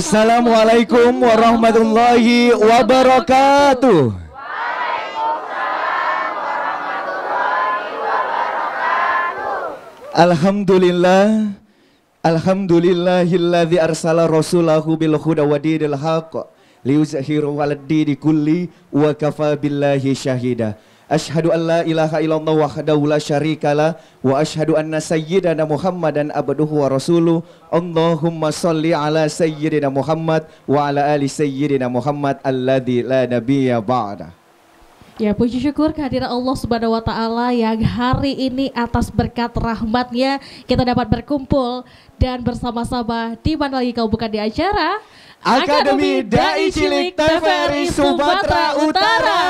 Assalamualaikum warahmatullahi wabarakatuh. Alhamdulillah Alhamdulillahilladzi arsala rasulahu bil huda wa dinil haqq liyuzhiru 'alad dini kulli wa kafa billahi syahida. Ashhadu an la ilaha illallah wahdahu la la wa ashadu anna sayyidana Muhammadan abduhu wa rasuluh. Allahumma salli ala sayyidina Muhammad wa ala ali sayyidina Muhammad Alladhi la nabiyya ba'da. Ya puji syukur kehadiran Allah Subhanahu wa taala yang hari ini atas berkat rahmatnya kita dapat berkumpul dan bersama-sama di mana lagi kau bukan di acara Akademi Dai Cilik TVRI Sumatera Utara.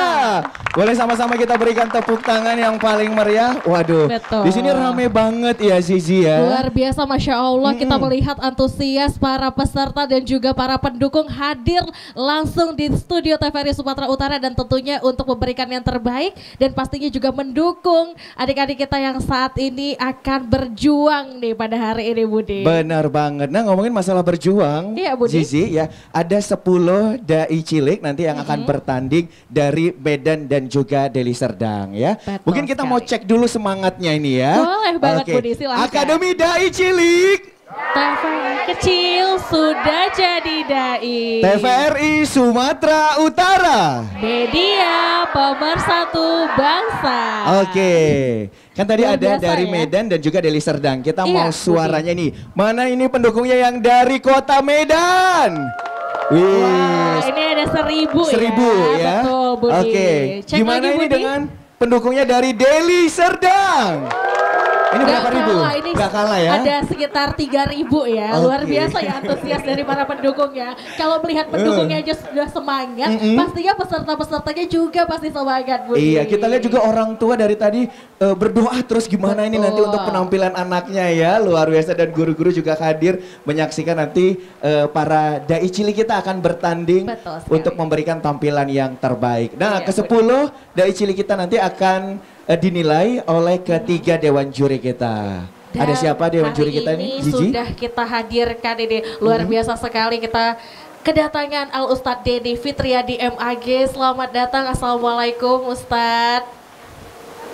Boleh sama-sama kita berikan tepuk tangan yang paling meriah. Waduh, Betul. di sini rame banget ya Zizi ya. Luar biasa, masya Allah hmm. kita melihat antusias para peserta dan juga para pendukung hadir langsung di studio TVRI Sumatera Utara dan tentunya untuk memberikan yang terbaik dan pastinya juga mendukung adik-adik kita yang saat ini akan berjuang nih pada hari ini Budi. Benar banget. Nah ngomongin masalah berjuang, iya Budi. Zizi ya ya. Ada 10 dai cilik nanti yang mm -hmm. akan mm-hmm. bertanding dari Medan dan juga Deli Serdang ya. Betul Mungkin kita sekali. mau cek dulu semangatnya ini ya. Boleh banget okay. Budi Akademi Dai Cilik TVRI kecil sudah jadi dai. TVRI Sumatera Utara. Media pemersatu bangsa. Oke. Kan tadi Luar ada dari ya. Medan dan juga dari Serdang. Kita iya, mau suaranya ini. nih. Mana ini pendukungnya yang dari kota Medan? Wih. ini ada seribu, ya. seribu ya. ya. Oke. Okay. Gimana lagi, ini Budi? dengan pendukungnya dari Deli Serdang? Ini berapa kalah, ribu? Ini gak kalah ya? Ada sekitar 3 ribu ya. Okay. Luar biasa ya antusias dari para pendukung ya. Kalau melihat eh. pendukungnya aja sudah semangat, mm -hmm. pastinya peserta-pesertanya juga pasti semangat Bu. Iya, kita lihat juga orang tua dari tadi uh, berdoa terus gimana Betul. ini nanti untuk penampilan anaknya ya. Luar biasa dan guru-guru juga hadir menyaksikan nanti uh, para dai cilik kita akan bertanding Betul untuk memberikan tampilan yang terbaik. Nah, iya, ke sepuluh dai cilik kita nanti akan Eh, dinilai oleh ketiga dewan juri kita. Dan Ada siapa dewan juri kita ini? Gigi? Sudah kita hadirkan ini luar hmm. biasa sekali kita kedatangan Al Ustad Dedi Fitria di MAG. Selamat datang. Assalamualaikum Ustad.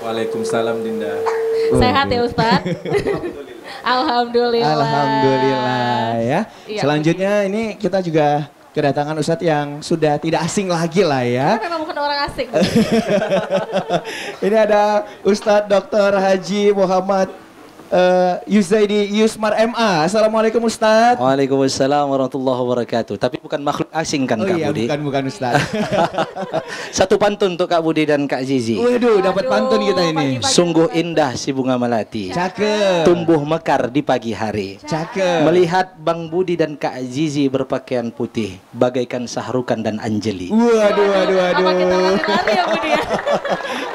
Waalaikumsalam Dinda. Sehat ya Ustad. Alhamdulillah. Alhamdulillah ya. Iya. Selanjutnya ini kita juga kedatangan Ustadz yang sudah tidak asing lagi lah ya. Karena memang bukan orang asing. Ini ada Ustadz Dr. Haji Muhammad uh, eh, Yuzaidi Yusmar MA. Assalamualaikum Ustaz. Waalaikumsalam warahmatullahi wabarakatuh. Tapi bukan makhluk asing kan oh, Kak iya, Budi? bukan bukan Ustaz. Satu pantun untuk Kak Budi dan Kak Zizi. Waduh, dapat pantun kita ini. Pagi, pagi, Sungguh pagi. indah si bunga melati. Cakep. Tumbuh mekar di pagi hari. Cakep. Melihat Bang Budi dan Kak Zizi berpakaian putih, bagaikan sahrukan dan anjeli. Waduh, waduh, waduh. Apa kita lari ya Budi ya?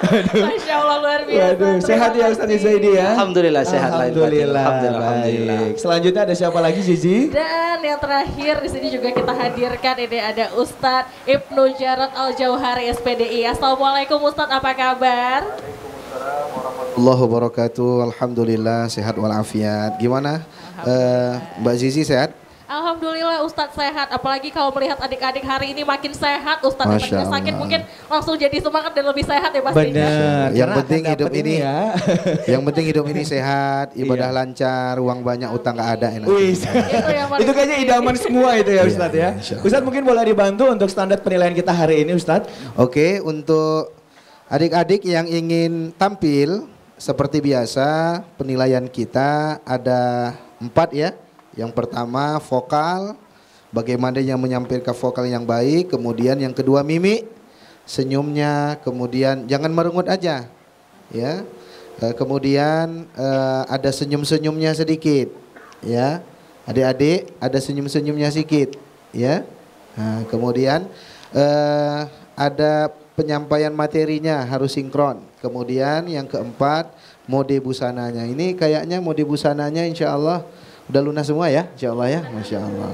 Masya Allah luar biasa. Waduh, sehat ya Ustaz Zaidi ya? Alhamdulillah sehat sehat alhamdulillah, alhamdulillah, alhamdulillah. Baik. Selanjutnya ada siapa lagi Zizi? Dan yang terakhir di sini juga kita hadirkan ini ada Ustadz Ibnu Jarot Al Jauhari SPDI. Assalamualaikum Ustadz, apa kabar? Allahu wabarakatuh. Alhamdulillah sehat walafiat. Gimana? Uh, Mbak Zizi sehat? Alhamdulillah Ustadz sehat, apalagi kalau melihat adik-adik hari ini makin sehat, Ustadz yang sakit mungkin langsung jadi semangat dan lebih sehat ya pastinya. Benar. Yang penting hidup ini ya. yang penting hidup ini sehat, iya. ibadah lancar, uang banyak, utang gak ada enak. Wih, iya. gitu ya, itu kayaknya idaman semua itu ya iya, Ustadz ya. Ustadz mungkin boleh dibantu untuk standar penilaian kita hari ini Ustadz. Oke, untuk adik-adik yang ingin tampil seperti biasa penilaian kita ada empat ya. Yang pertama vokal, bagaimana yang menyampaikan vokal yang baik, kemudian yang kedua mimik, senyumnya, kemudian jangan merengut aja. Ya. Eh, kemudian eh, ada senyum-senyumnya sedikit. Ya. Adik-adik ada senyum-senyumnya sedikit, ya. Nah, kemudian eh, ada penyampaian materinya harus sinkron. Kemudian yang keempat mode busananya. Ini kayaknya mode busananya insya Allah Udah lunas semua ya, insya Allah ya, masya Allah.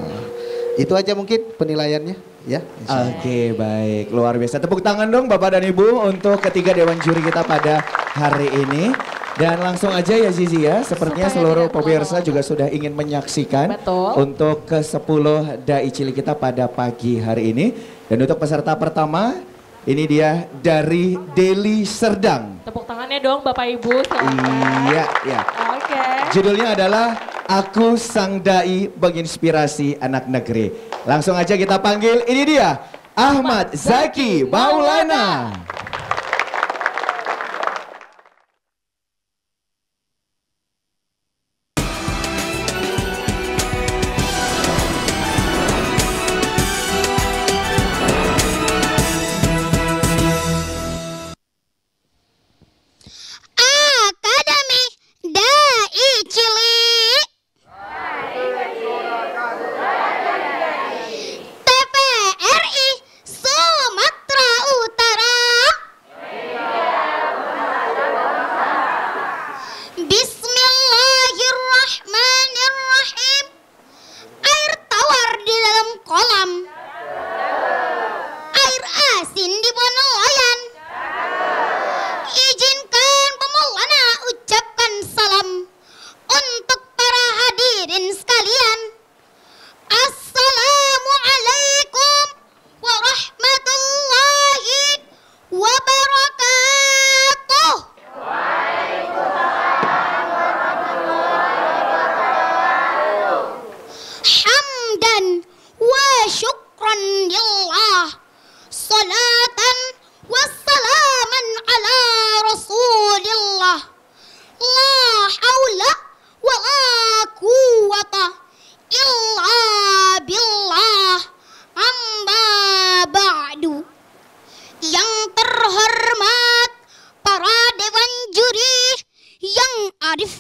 Itu aja mungkin penilaiannya ya. Oke okay, baik, luar biasa. Tepuk tangan dong Bapak dan Ibu untuk ketiga Dewan Juri kita pada hari ini. Dan langsung aja ya Zizi ya, sepertinya Supaya seluruh pemirsa juga sudah ingin menyaksikan Betul. untuk ke-10 Dai Cili kita pada pagi hari ini. Dan untuk peserta pertama, ini dia dari Deli Serdang. Tepuk tangannya dong Bapak Ibu. Iya, iya. Oke. Okay. Judulnya adalah Aku Sang Dai menginspirasi anak negeri. Langsung aja kita panggil, ini dia Ahmad Zaki Maulana. illa billah amma ba'du yang terhormat para dewan juri yang arif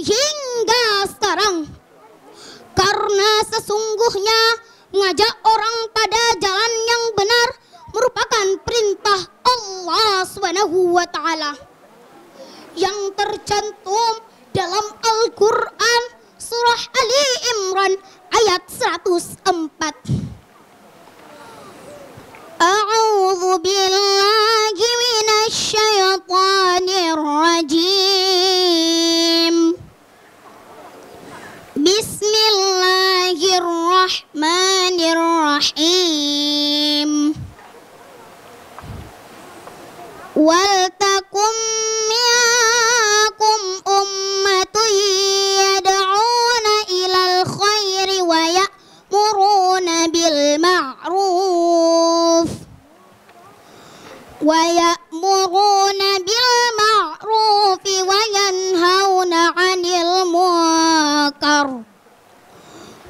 hingga sekarang. Karena sesungguhnya mengajak orang pada jalan yang benar merupakan perintah Allah Subhanahu wa taala yang tercantum dalam Al-Qur'an surah Ali Imran ayat 104. أعوذ billahi من الشيطان rajim. Bismillahirrahmanirrahim. Wal takum minkum ummatun yad'una ilal khairi wa ya'muruna bil ma'ruf wa ya يأمرون بالمعروف وينهون عن المنكر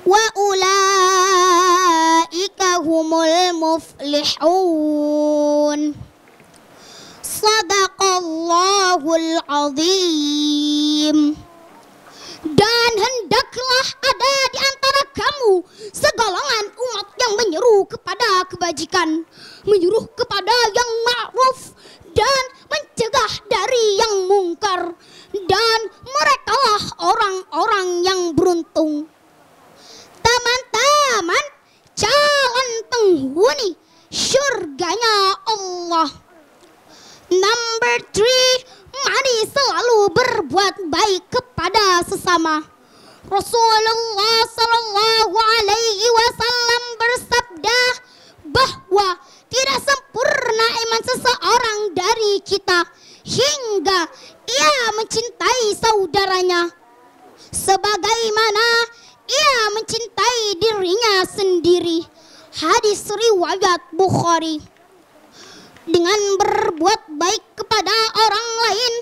وأولئك هم المفلحون صدق الله العظيم dan hendaklah ada di antara kamu segolongan umat yang menyeru kepada kebajikan, menyuruh kepada yang ma'ruf dan mencegah dari yang mungkar dan merekalah orang-orang yang beruntung. Teman-teman, calon penghuni surganya Allah. Number three, mari selalu berbuat baik kepada sesama. Rasulullah Shallallahu Alaihi Wasallam bersabda bahwa tidak sempurna iman seseorang dari kita hingga ia mencintai saudaranya sebagaimana ia mencintai dirinya sendiri. Hadis riwayat Bukhari. Dengan berbuat baik kepada orang lain,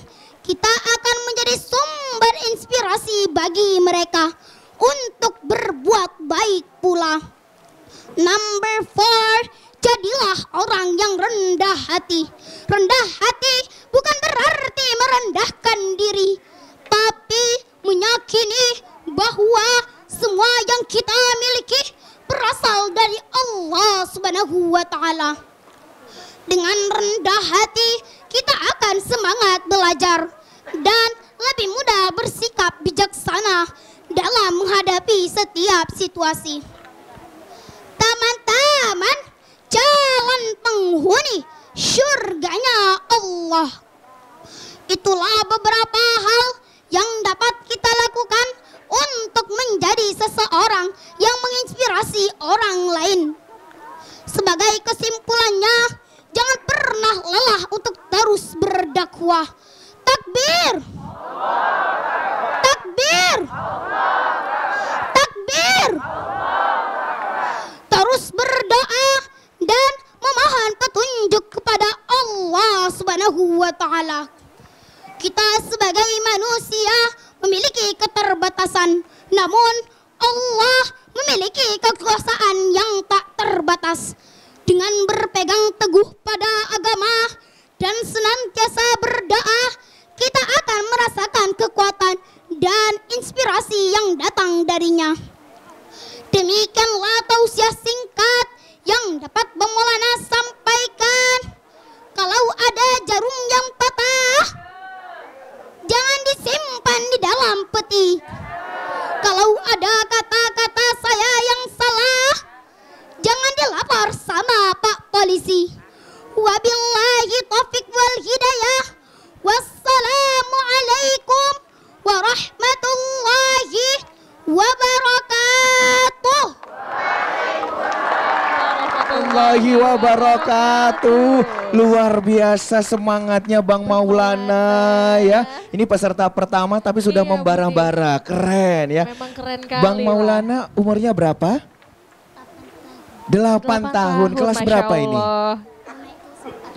kita akan menjadi sumber inspirasi bagi mereka untuk berbuat baik pula. Number four, Jadilah orang yang rendah hati. Rendah hati bukan berarti merendahkan diri, tapi meyakini bahwa semua yang kita miliki berasal dari Allah Subhanahu wa taala. Dengan rendah hati, kita akan semangat belajar dan lebih mudah bersikap bijaksana dalam menghadapi setiap situasi. Teman-teman, jalan penghuni surganya Allah. Itulah beberapa hal yang dapat kita lakukan untuk menjadi seseorang yang menginspirasi orang lain. Sebagai kesimpulannya, jangan pernah lelah untuk terus berdakwah. Takbir! Takbir! Takbir! Terus berdoa dan memohon petunjuk kepada Allah Subhanahu wa taala. Kita sebagai manusia memiliki keterbatasan, namun Allah memiliki kekuasaan yang tak terbatas. Dengan berpegang teguh pada agama dan senantiasa berdoa, kita akan merasakan kekuatan dan inspirasi yang datang darinya. Demikianlah tausiah singkat yang dapat Bang sampaikan. Kalau ada jarum yang patah, jangan disimpan di dalam peti. Kalau ada kata-kata saya yang salah, jangan dilapor sama Pak Polisi. Wabillahi taufik wal hidayah. Wassalamualaikum warahmatullahi wabarakatuh warahmatullahi wabarakatuh. Luar biasa semangatnya Bang Maulana ya. Ini peserta pertama tapi sudah iya, membara-bara. Keren ya. Memang keren kali. Bang Maulana lah. umurnya berapa? 8 tahun. 8 tahun. Kelas Masya berapa Allah. ini?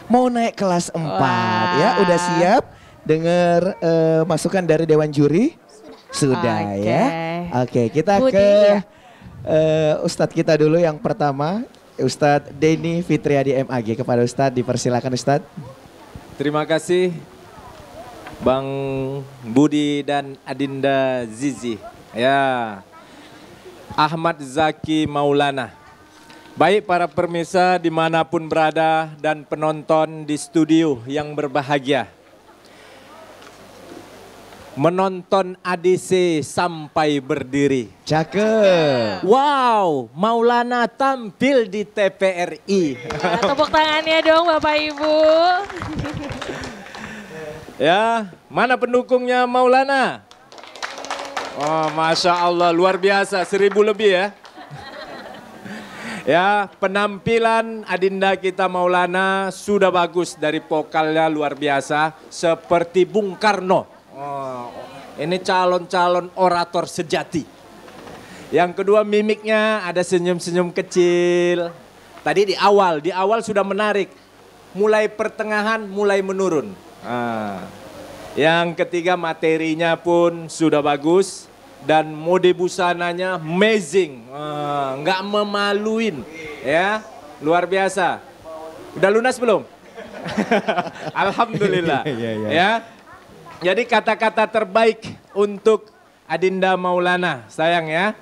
Mau naik kelas 4 ya. Wah. ya. Udah siap dengar uh, masukan dari dewan juri? Sudah, Sudah okay. ya. Oke, okay, kita Budi, ke ya? uh, Ustadz kita dulu yang pertama Ustadz Denny Fitriadi MAG kepada Ustadz dipersilakan Ustadz. Terima kasih Bang Budi dan Adinda Zizi. Ya. Ahmad Zaki Maulana. Baik para permisa dimanapun berada dan penonton di studio yang berbahagia menonton ADC sampai berdiri. Cakep. Wow, Maulana tampil di TPRI. Ya, tepuk tangannya dong Bapak Ibu. ya, mana pendukungnya Maulana? Oh, Masya Allah, luar biasa, seribu lebih ya. Ya, penampilan Adinda kita Maulana sudah bagus dari vokalnya luar biasa. Seperti Bung Karno Oh, ini calon-calon orator sejati. Yang kedua mimiknya ada senyum-senyum kecil. Tadi di awal, di awal sudah menarik. Mulai pertengahan, mulai menurun. Ah. Yang ketiga materinya pun sudah bagus. Dan mode busananya amazing. Ah, memaluin. Ya, luar biasa. Udah lunas belum? Alhamdulillah. Iya, iya, iya. ya. Jadi kata-kata terbaik untuk Adinda Maulana, sayang ya.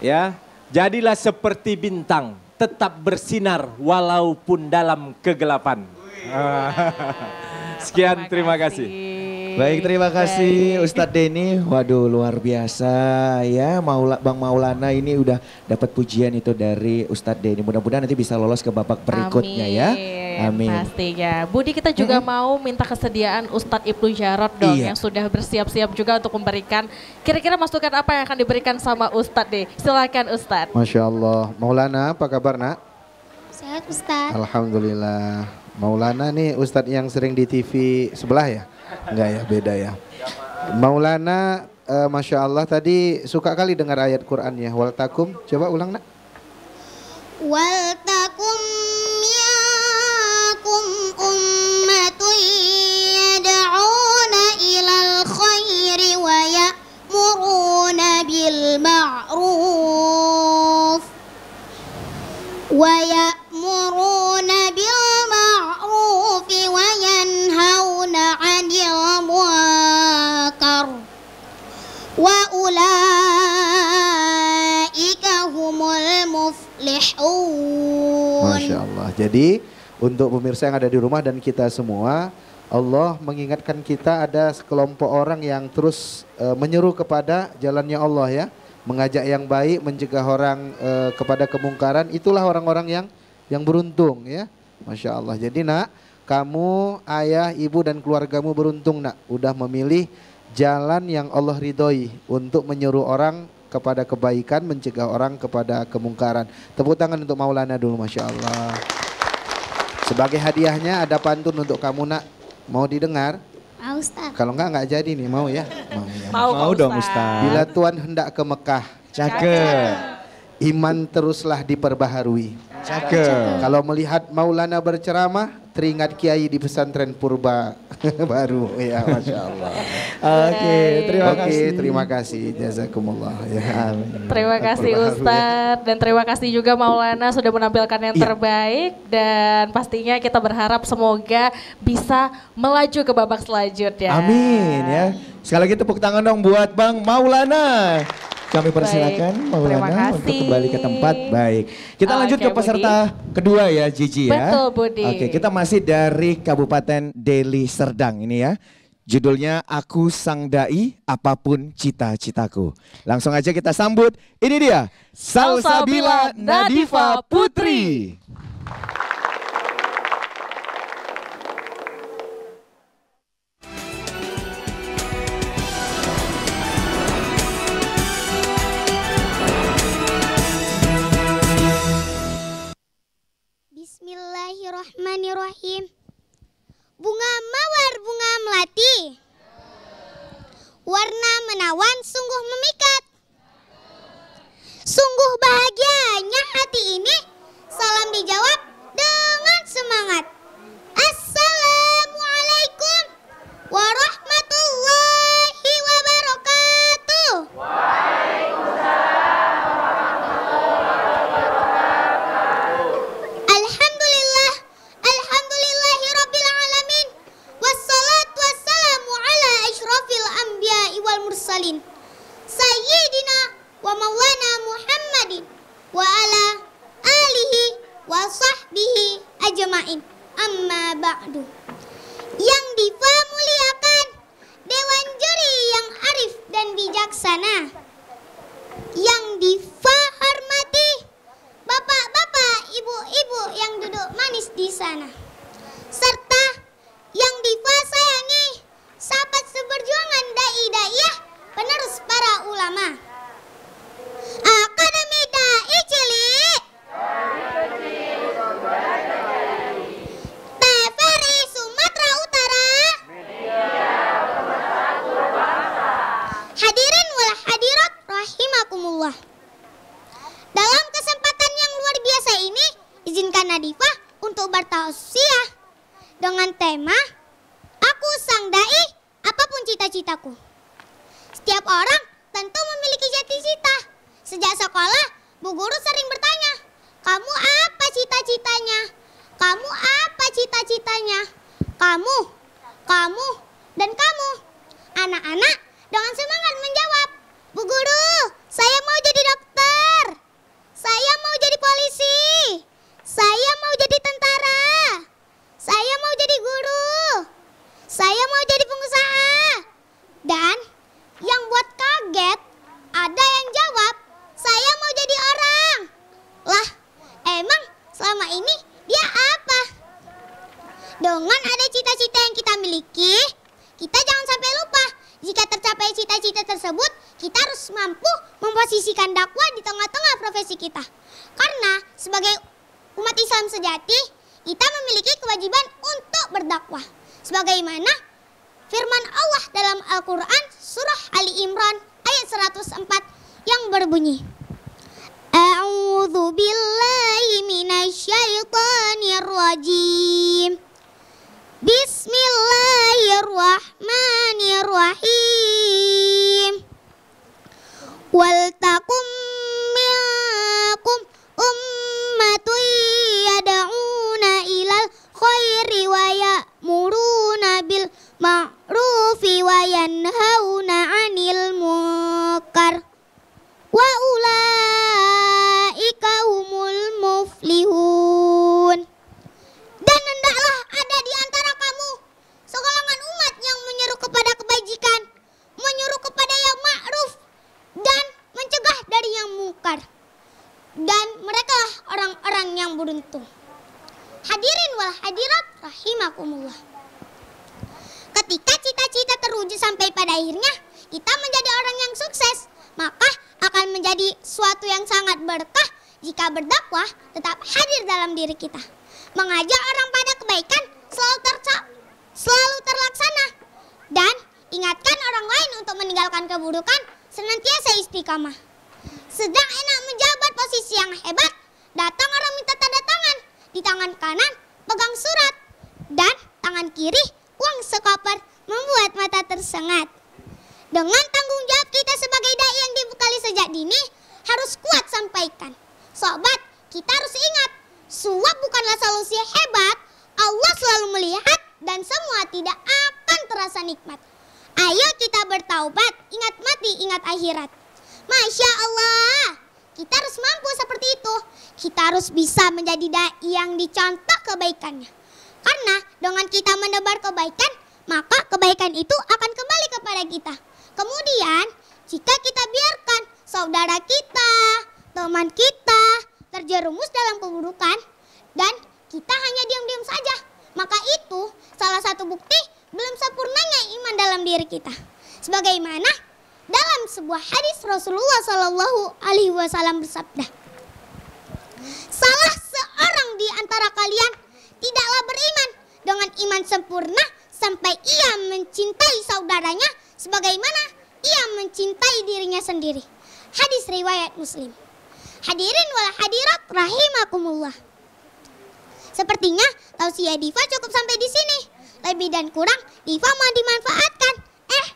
Ya, jadilah seperti bintang, tetap bersinar walaupun dalam kegelapan. Sekian, terima kasih. Baik, terima kasih Ustadz Denny. Waduh, luar biasa ya. Maula, Bang Maulana ini udah dapat pujian itu dari Ustadz Denny. Mudah-mudahan nanti bisa lolos ke babak berikutnya ya. Amin. ya. Amin. Pastinya. Budi kita juga -hmm. mau minta kesediaan Ustadz Ibnu Jarod dong iya. yang sudah bersiap-siap juga untuk memberikan kira-kira masukan apa yang akan diberikan sama Ustadz deh. Silakan Ustadz. Masya Allah. Maulana apa kabar nak? Sehat Ustadz. Alhamdulillah. Maulana nih Ustadz yang sering di TV sebelah ya? Enggak ya beda ya. Maulana uh, Masya Allah tadi suka kali dengar ayat Qurannya. Waltakum. Coba ulang nak. Waltakum. منكم أمة يدعون إلى الخير ويأمرون بالمعروف ويأمرون بالمعروف وينهون عن المنكر وأولئك هم المفلحون ما شاء الله jadi untuk pemirsa yang ada di rumah dan kita semua. Allah mengingatkan kita ada sekelompok orang yang terus uh, menyeru kepada jalannya Allah ya, mengajak yang baik, mencegah orang uh, kepada kemungkaran. Itulah orang-orang yang yang beruntung ya, masya Allah. Jadi nak, kamu ayah, ibu dan keluargamu beruntung nak, udah memilih jalan yang Allah ridhoi untuk menyeru orang kepada kebaikan, mencegah orang kepada kemungkaran. Tepuk tangan untuk Maulana dulu, masya Allah. Sebagai hadiahnya ada pantun untuk kamu nak mau didengar? Mau Ustaz. Kalau enggak enggak jadi nih, mau ya? Mau, ya. mau, mau dong Ustaz. Ustaz. Bila Tuhan hendak ke Mekah, cakep. Iman teruslah diperbaharui. Cakep. Kalau melihat Maulana berceramah, teringat kiai di pesantren Purba baru ya masya Allah. Oke okay, terima okay, kasih. terima kasih jazakumullah ya. Amin. Terima kasih Ustadz dan terima kasih juga Maulana sudah menampilkan yang ya. terbaik dan pastinya kita berharap semoga bisa melaju ke babak selanjutnya. Amin ya. Sekali lagi tepuk tangan dong buat Bang Maulana. Kami persilakan Maulana untuk kembali ke tempat. Baik. Kita lanjut ke peserta Budi. kedua ya Gigi ya. Betul Budi. Oke, kita masih dari Kabupaten Deli Serdang ini ya. Judulnya Aku Sang Dai Apapun Cita-Citaku. Langsung aja kita sambut. Ini dia Salsabila Nadifa Putri. Bismillahirrahmanirrahim. Bunga mawar bunga melati. Warna menawan sungguh memikat. Sungguh bahagianya hati ini. Salam dijawab dengan semangat. Assalamualaikum warahmatullahi wabarakatuh. Waalaikumsalam. المرسلين سيدنا ومولانا محمد وعلى آله وصحبه أجمعين أما بعد yang difamuliakan Dewan Juri yang arif dan bijaksana yang difahormati bapak-bapak ibu-ibu yang duduk manis di sana serta yang difasayangi sahabat seperjuangan dai-daiyah penerus para ulama. Akademi Dai Cili. TVRI Sumatera Utara. Hadirin wal hadirat rahimakumullah. Dalam kesempatan yang luar biasa ini, izinkan Nadifah untuk bertausiah dengan tema Aku Sang Dai, Apapun Cita-Citaku. Setiap orang tentu memiliki jati cita. Sejak sekolah, Bu Guru sering bertanya, kamu apa cita-citanya? Kamu apa cita-citanya? Kamu, kamu, dan kamu. Anak-anak dengan semangat menjawab, Bu Guru, saya mau jadi dokter. Saya mau jadi polisi. Saya mau jadi tentara. Saya mau jadi guru. Saya mau jadi pengusaha. Dan yang buat kaget, ada yang jawab, saya mau jadi orang. Lah, emang selama ini dia apa? Dengan ada cita-cita yang kita miliki, kita jangan sampai lupa. Jika tercapai cita-cita tersebut, kita harus mampu memposisikan dakwah di tengah-tengah profesi kita. Karena sebagai umat Islam sejati, kita memiliki kewajiban untuk berdakwah. Sebagaimana firman Allah dalam Al-Quran Surah Ali Imran ayat 104 yang berbunyi A'udhu billahi minasyaitanirrajim Bismillahirrahmanirrahim Wal takum minkum ummatun ilal khairi wa ya'muruna bil ma'ruf ma'rufi wa yanhauna 'anil munkar wa ulaika humul muflihun dan hendaklah ada di antara kamu segolongan umat yang menyeru kepada kebajikan menyeru kepada yang ma'ruf dan mencegah dari yang munkar dan mereka lah orang-orang yang beruntung hadirin wal hadirat rahimakumullah Ketika cita-cita terwujud sampai pada akhirnya, kita menjadi orang yang sukses, maka akan menjadi suatu yang sangat berkah jika berdakwah tetap hadir dalam diri kita. Mengajak orang pada kebaikan selalu tercap, selalu terlaksana dan ingatkan orang lain untuk meninggalkan keburukan senantiasa istiqamah. Sedang enak menjabat posisi yang hebat, datang orang minta tanda tangan. Di tangan kanan pegang surat dan tangan kiri uang sekoper membuat mata tersengat. Dengan tanggung jawab kita sebagai dai yang dibekali sejak dini harus kuat sampaikan. Sobat, kita harus ingat, suap bukanlah solusi hebat. Allah selalu melihat dan semua tidak akan terasa nikmat. Ayo kita bertaubat, ingat mati, ingat akhirat. Masya Allah, kita harus mampu seperti itu. Kita harus bisa menjadi dai yang dicontoh kebaikannya. Karena dengan kita menebar kebaikan, maka kebaikan itu akan kembali kepada kita. Kemudian, jika kita biarkan saudara kita, teman kita terjerumus dalam keburukan dan kita hanya diam-diam saja, maka itu salah satu bukti belum sempurnanya iman dalam diri kita. Sebagaimana dalam sebuah hadis Rasulullah Shallallahu Alaihi Wasallam bersabda, salah seorang di antara kalian tidaklah beriman dengan iman sempurna sampai ia mencintai saudaranya sebagaimana ia mencintai dirinya sendiri. Hadis riwayat Muslim. Hadirin wal hadirat rahimakumullah. Sepertinya tausiah Diva cukup sampai di sini. Lebih dan kurang Diva mau dimanfaatkan. Eh,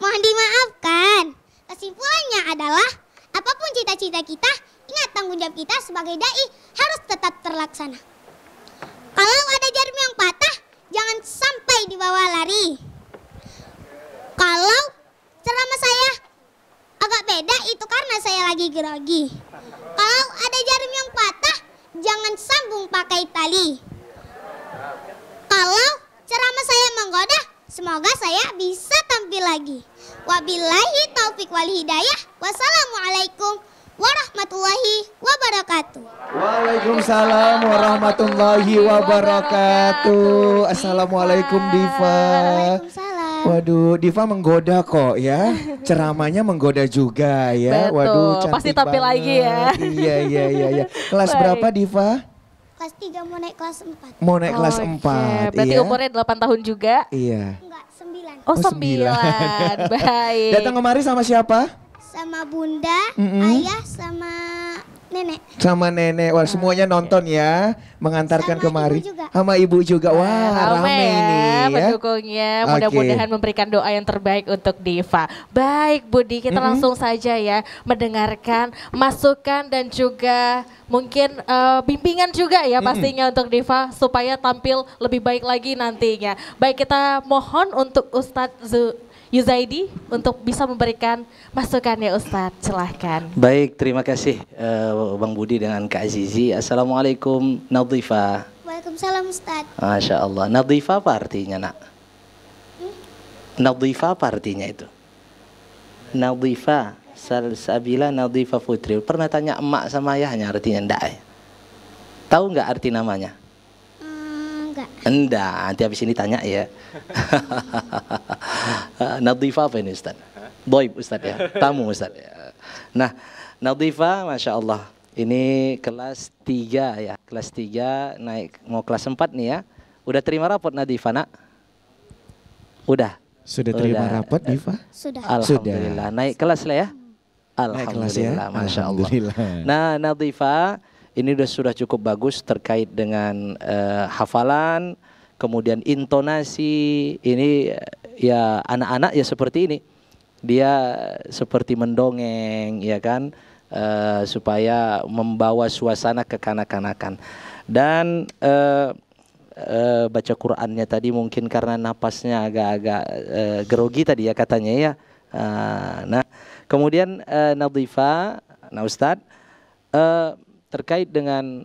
mohon dimaafkan. Kesimpulannya adalah apapun cita-cita kita, ingat tanggung jawab kita sebagai dai harus tetap terlaksana. Kalau ada jarum yang patah, jangan sampai dibawa lari. Kalau ceramah saya agak beda itu karena saya lagi grogi. Kalau ada jarum yang patah, jangan sambung pakai tali. Kalau ceramah saya menggoda, semoga saya bisa tampil lagi. Wabillahi taufik wal hidayah. Wassalamualaikum warahmatullahi wabarakatuh. Waalaikumsalam warahmatullahi wabarakatuh. Assalamualaikum Diva. Waalaikumsalam. Waduh, Diva menggoda kok ya. Ceramahnya menggoda juga ya. Betul. Waduh, cantik Pasti tampil banget. lagi ya. Iya, iya, iya, iya. Kelas Baik. berapa Diva? Kelas 3 mau naik kelas 4. Mau naik oh, kelas 4. Okay. Berarti ya? umurnya 8 tahun juga? Iya. Enggak, 9. Oh, oh 9. 9. Baik. Datang kemari sama siapa? sama bunda, mm -hmm. ayah sama nenek. Sama nenek. Wah, semuanya nonton ya, mengantarkan sama kemari. Ibu juga. Sama ibu juga. Wah, nah, rame ya, ini ya. pendukungnya. Mudah-mudahan okay. memberikan doa yang terbaik untuk Diva. Baik, Budi, kita mm -hmm. langsung saja ya mendengarkan masukan dan juga mungkin uh, bimbingan juga ya pastinya mm -hmm. untuk Diva supaya tampil lebih baik lagi nantinya. Baik, kita mohon untuk Ustadz Zu Yuzaidi untuk bisa memberikan masukannya Ustadz. Silahkan. Baik, terima kasih uh, Bang Budi dengan Kak Zizi. Assalamualaikum Nadhifa. Waalaikumsalam Ustadz. Masya Allah. Nadhifa apa artinya nak? Hmm? Nadhifa apa artinya itu? Nadhifa. sabila Nadhifa Putri. Pernah tanya emak sama ayahnya artinya enggak ya? Tahu nggak arti namanya? enggak? Enggak, nanti habis ini tanya ya. Nadifa apa ini Ustaz? Doib Ustaz ya, tamu Ustaz ya. Nah, Nadifa Masya Allah, ini kelas 3 ya, kelas 3 naik mau kelas 4 nih ya. Udah terima rapot Nadifa nak? Udah? Sudah terima Udah. rapot Diva? Sudah. Alhamdulillah, naik kelas lah ya? ya. Alhamdulillah, Masya Allah. Alhamdulillah. Nah, Nadifa, ini sudah sudah cukup bagus terkait dengan uh, hafalan, kemudian intonasi. Ini eh, ya anak-anak ya seperti ini. Dia seperti mendongeng ya kan uh, supaya membawa suasana kekanak-kanakan. Dan uh, uh, baca Qur'annya tadi mungkin karena napasnya agak-agak uh, grogi tadi ya katanya ya. Uh, nah, kemudian uh, Nadifa, nah Ustadz, uh, terkait dengan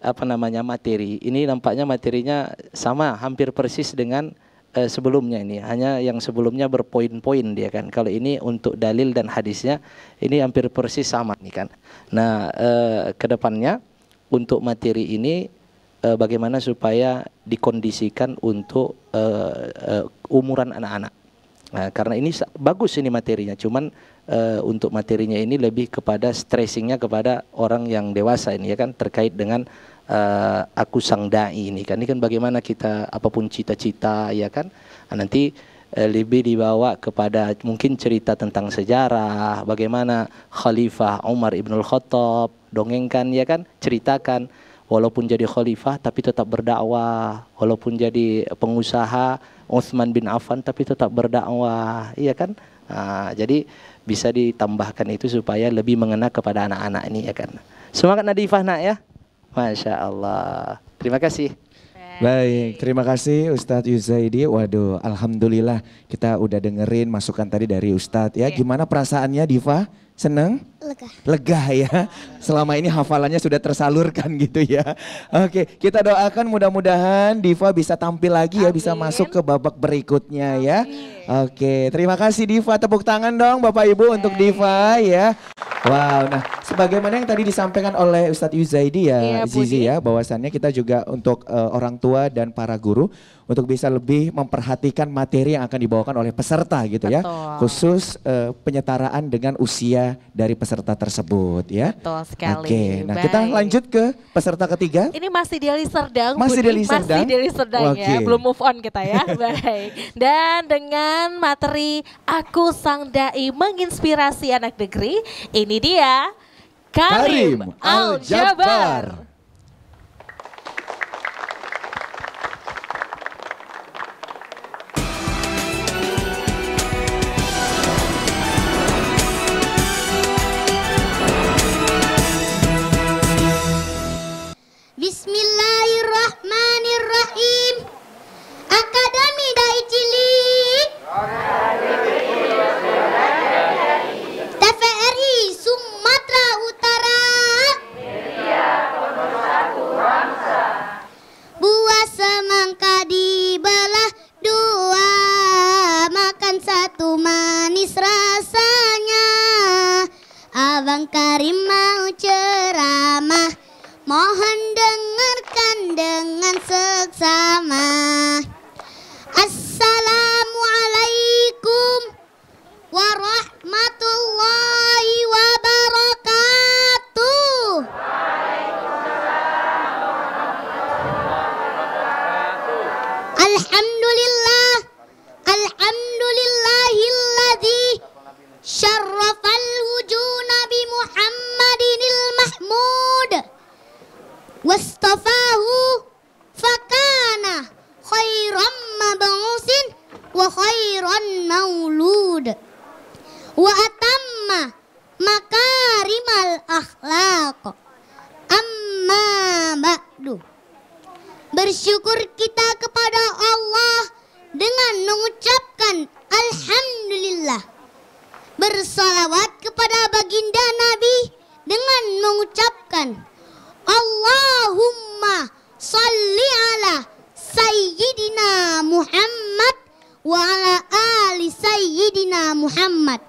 apa namanya materi ini nampaknya materinya sama hampir persis dengan uh, sebelumnya ini hanya yang sebelumnya berpoin-poin dia kan kalau ini untuk dalil dan hadisnya ini hampir persis sama nih kan nah uh, eh, kedepannya untuk materi ini uh, bagaimana supaya dikondisikan untuk uh, uh, umuran anak-anak nah, karena ini bagus ini materinya cuman uh, untuk materinya ini lebih kepada stressingnya kepada orang yang dewasa ini ya kan terkait dengan uh, aku sang dai ini kan ini kan bagaimana kita apapun cita-cita ya kan nah, nanti eh, lebih dibawa kepada mungkin cerita tentang sejarah bagaimana Khalifah Umar ibnul Khattab dongengkan ya kan ceritakan walaupun jadi khalifah tapi tetap berdakwah, walaupun jadi pengusaha Uthman bin Affan tapi tetap berdakwah, iya kan? Nah, jadi bisa ditambahkan itu supaya lebih mengena kepada anak-anak ini ya kan. Semangat Nadifah nak ya. Masya Allah. Terima kasih. Baik, terima kasih Ustadz Yuzaidi. Waduh, alhamdulillah kita udah dengerin masukan tadi dari Ustadz ya. Iya. Gimana perasaannya Diva? Seneng? Lega. Lega ya. Selama ini hafalannya sudah tersalurkan gitu ya. Oke, kita doakan mudah-mudahan Diva bisa tampil lagi ya, bisa masuk ke babak berikutnya ya. Oke, terima kasih Diva. Tepuk tangan dong Bapak Ibu untuk Diva ya. Wow, nah sebagaimana yang tadi disampaikan oleh Ustadz Yuzaidi ya, iya, Zizi ya, bahwasannya kita juga untuk uh, orang tua dan para guru untuk bisa lebih memperhatikan materi yang akan dibawakan oleh peserta gitu ya. Betul. ya, khusus uh, penyetaraan dengan usia dari peserta peserta tersebut ya. Betul sekali. Oke, nah Baik. kita lanjut ke peserta ketiga. Ini masih di Serdang. Masih di Serdang. Masih di Ali Serdang okay. ya, belum move on kita ya. Baik. Dan dengan materi Aku Sang Dai menginspirasi anak negeri, ini dia Karim, Karim Al Al Bismillahirrahmanirrahim. Akademi Dai Cilik. TVRI Sumatera Utara. Buah semangka dibelah dua, makan satu manis rasanya. Abang Karim mau ceramah. Mohon dengarkan dengan seksama Assalamualaikum warahmatullahi wabarakatuh Alhamdulillah Alhamdulillahilladzi syarrafal wujuna bi Muhammadinil Mahmud wastafahu fakana khairan mab'usin wa khairan maulud wa atamma makarimal akhlaq amma ba'du bersyukur kita kepada Allah dengan mengucapkan Alhamdulillah bersalawat kepada baginda Nabi dengan mengucapkan Allahumma salli ala Sayyidina Muhammad wa ala ali Sayyidina Muhammad.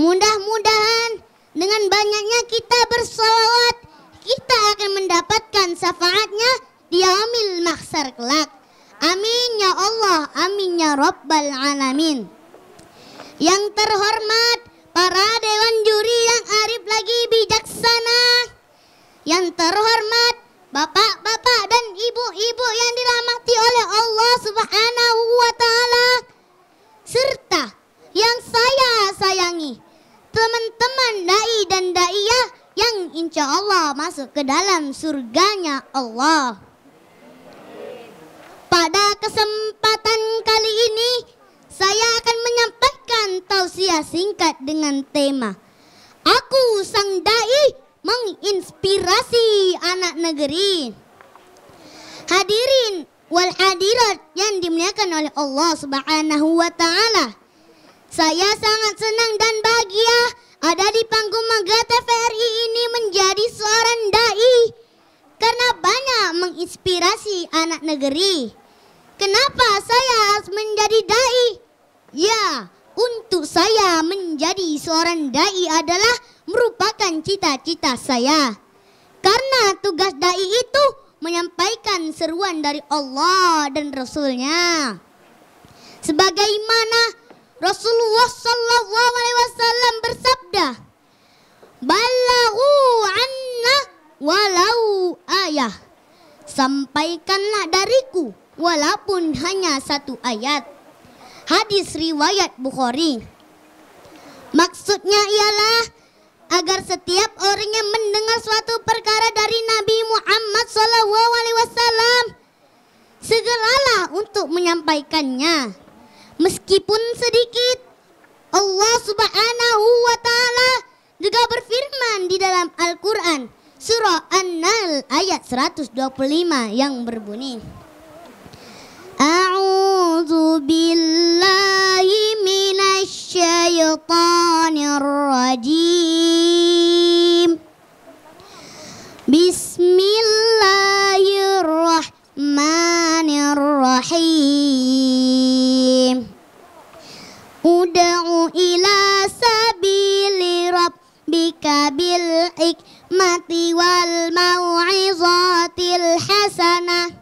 Mudah-mudahan dengan banyaknya kita bersolawat, kita akan mendapatkan syafaatnya di amil mahsar kelak. Amin ya Allah, amin ya Rabbal Alamin. Yang terhormat Bukhari. Maksudnya ialah agar setiap orang yang mendengar suatu perkara dari Nabi Muhammad SAW segeralah untuk menyampaikannya meskipun sedikit Allah Subhanahu wa taala juga berfirman di dalam Al-Qur'an surah An-Nahl ayat 125 yang berbunyi أعوذ بالله من الشيطان الرجيم بسم الله الرحمن الرحيم أدعو إلى سبيل ربك بالحكمة والموعظة الحسنة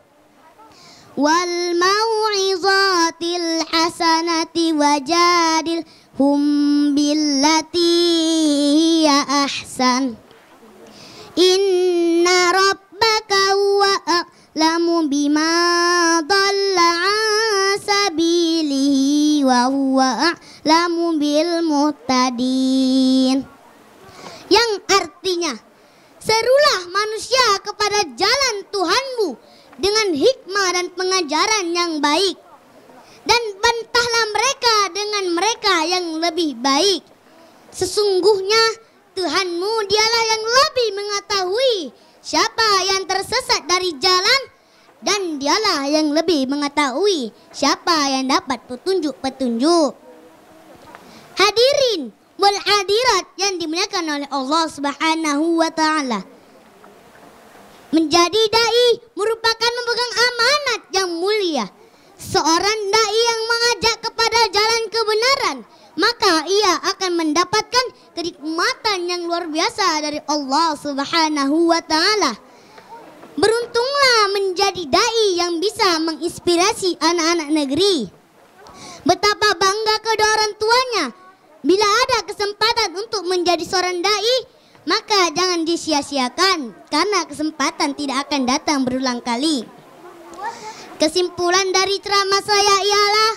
Wal walmauizatil hasanati wajadil hum billati ya ahsan inna rabbaka wa a'lamu bima dalla an sabilihi wa huwa a'lamu bil muhtadin yang artinya serulah manusia kepada jalan Tuhanmu dengan hikmah dan pengajaran yang baik dan bantahlah mereka dengan mereka yang lebih baik sesungguhnya Tuhanmu dialah yang lebih mengetahui siapa yang tersesat dari jalan dan dialah yang lebih mengetahui siapa yang dapat petunjuk-petunjuk. Hadirin wal hadirat yang dimuliakan oleh Allah Subhanahu wa taala. Menjadi dai merupakan memegang amanat yang mulia. Seorang dai yang mengajak kepada jalan kebenaran, maka ia akan mendapatkan kenikmatan yang luar biasa dari Allah Subhanahu wa taala. Beruntunglah menjadi dai yang bisa menginspirasi anak-anak negeri. Betapa bangga kedua orang tuanya bila ada kesempatan untuk menjadi seorang dai maka jangan disia-siakan karena kesempatan tidak akan datang berulang kali. Kesimpulan dari ceramah saya ialah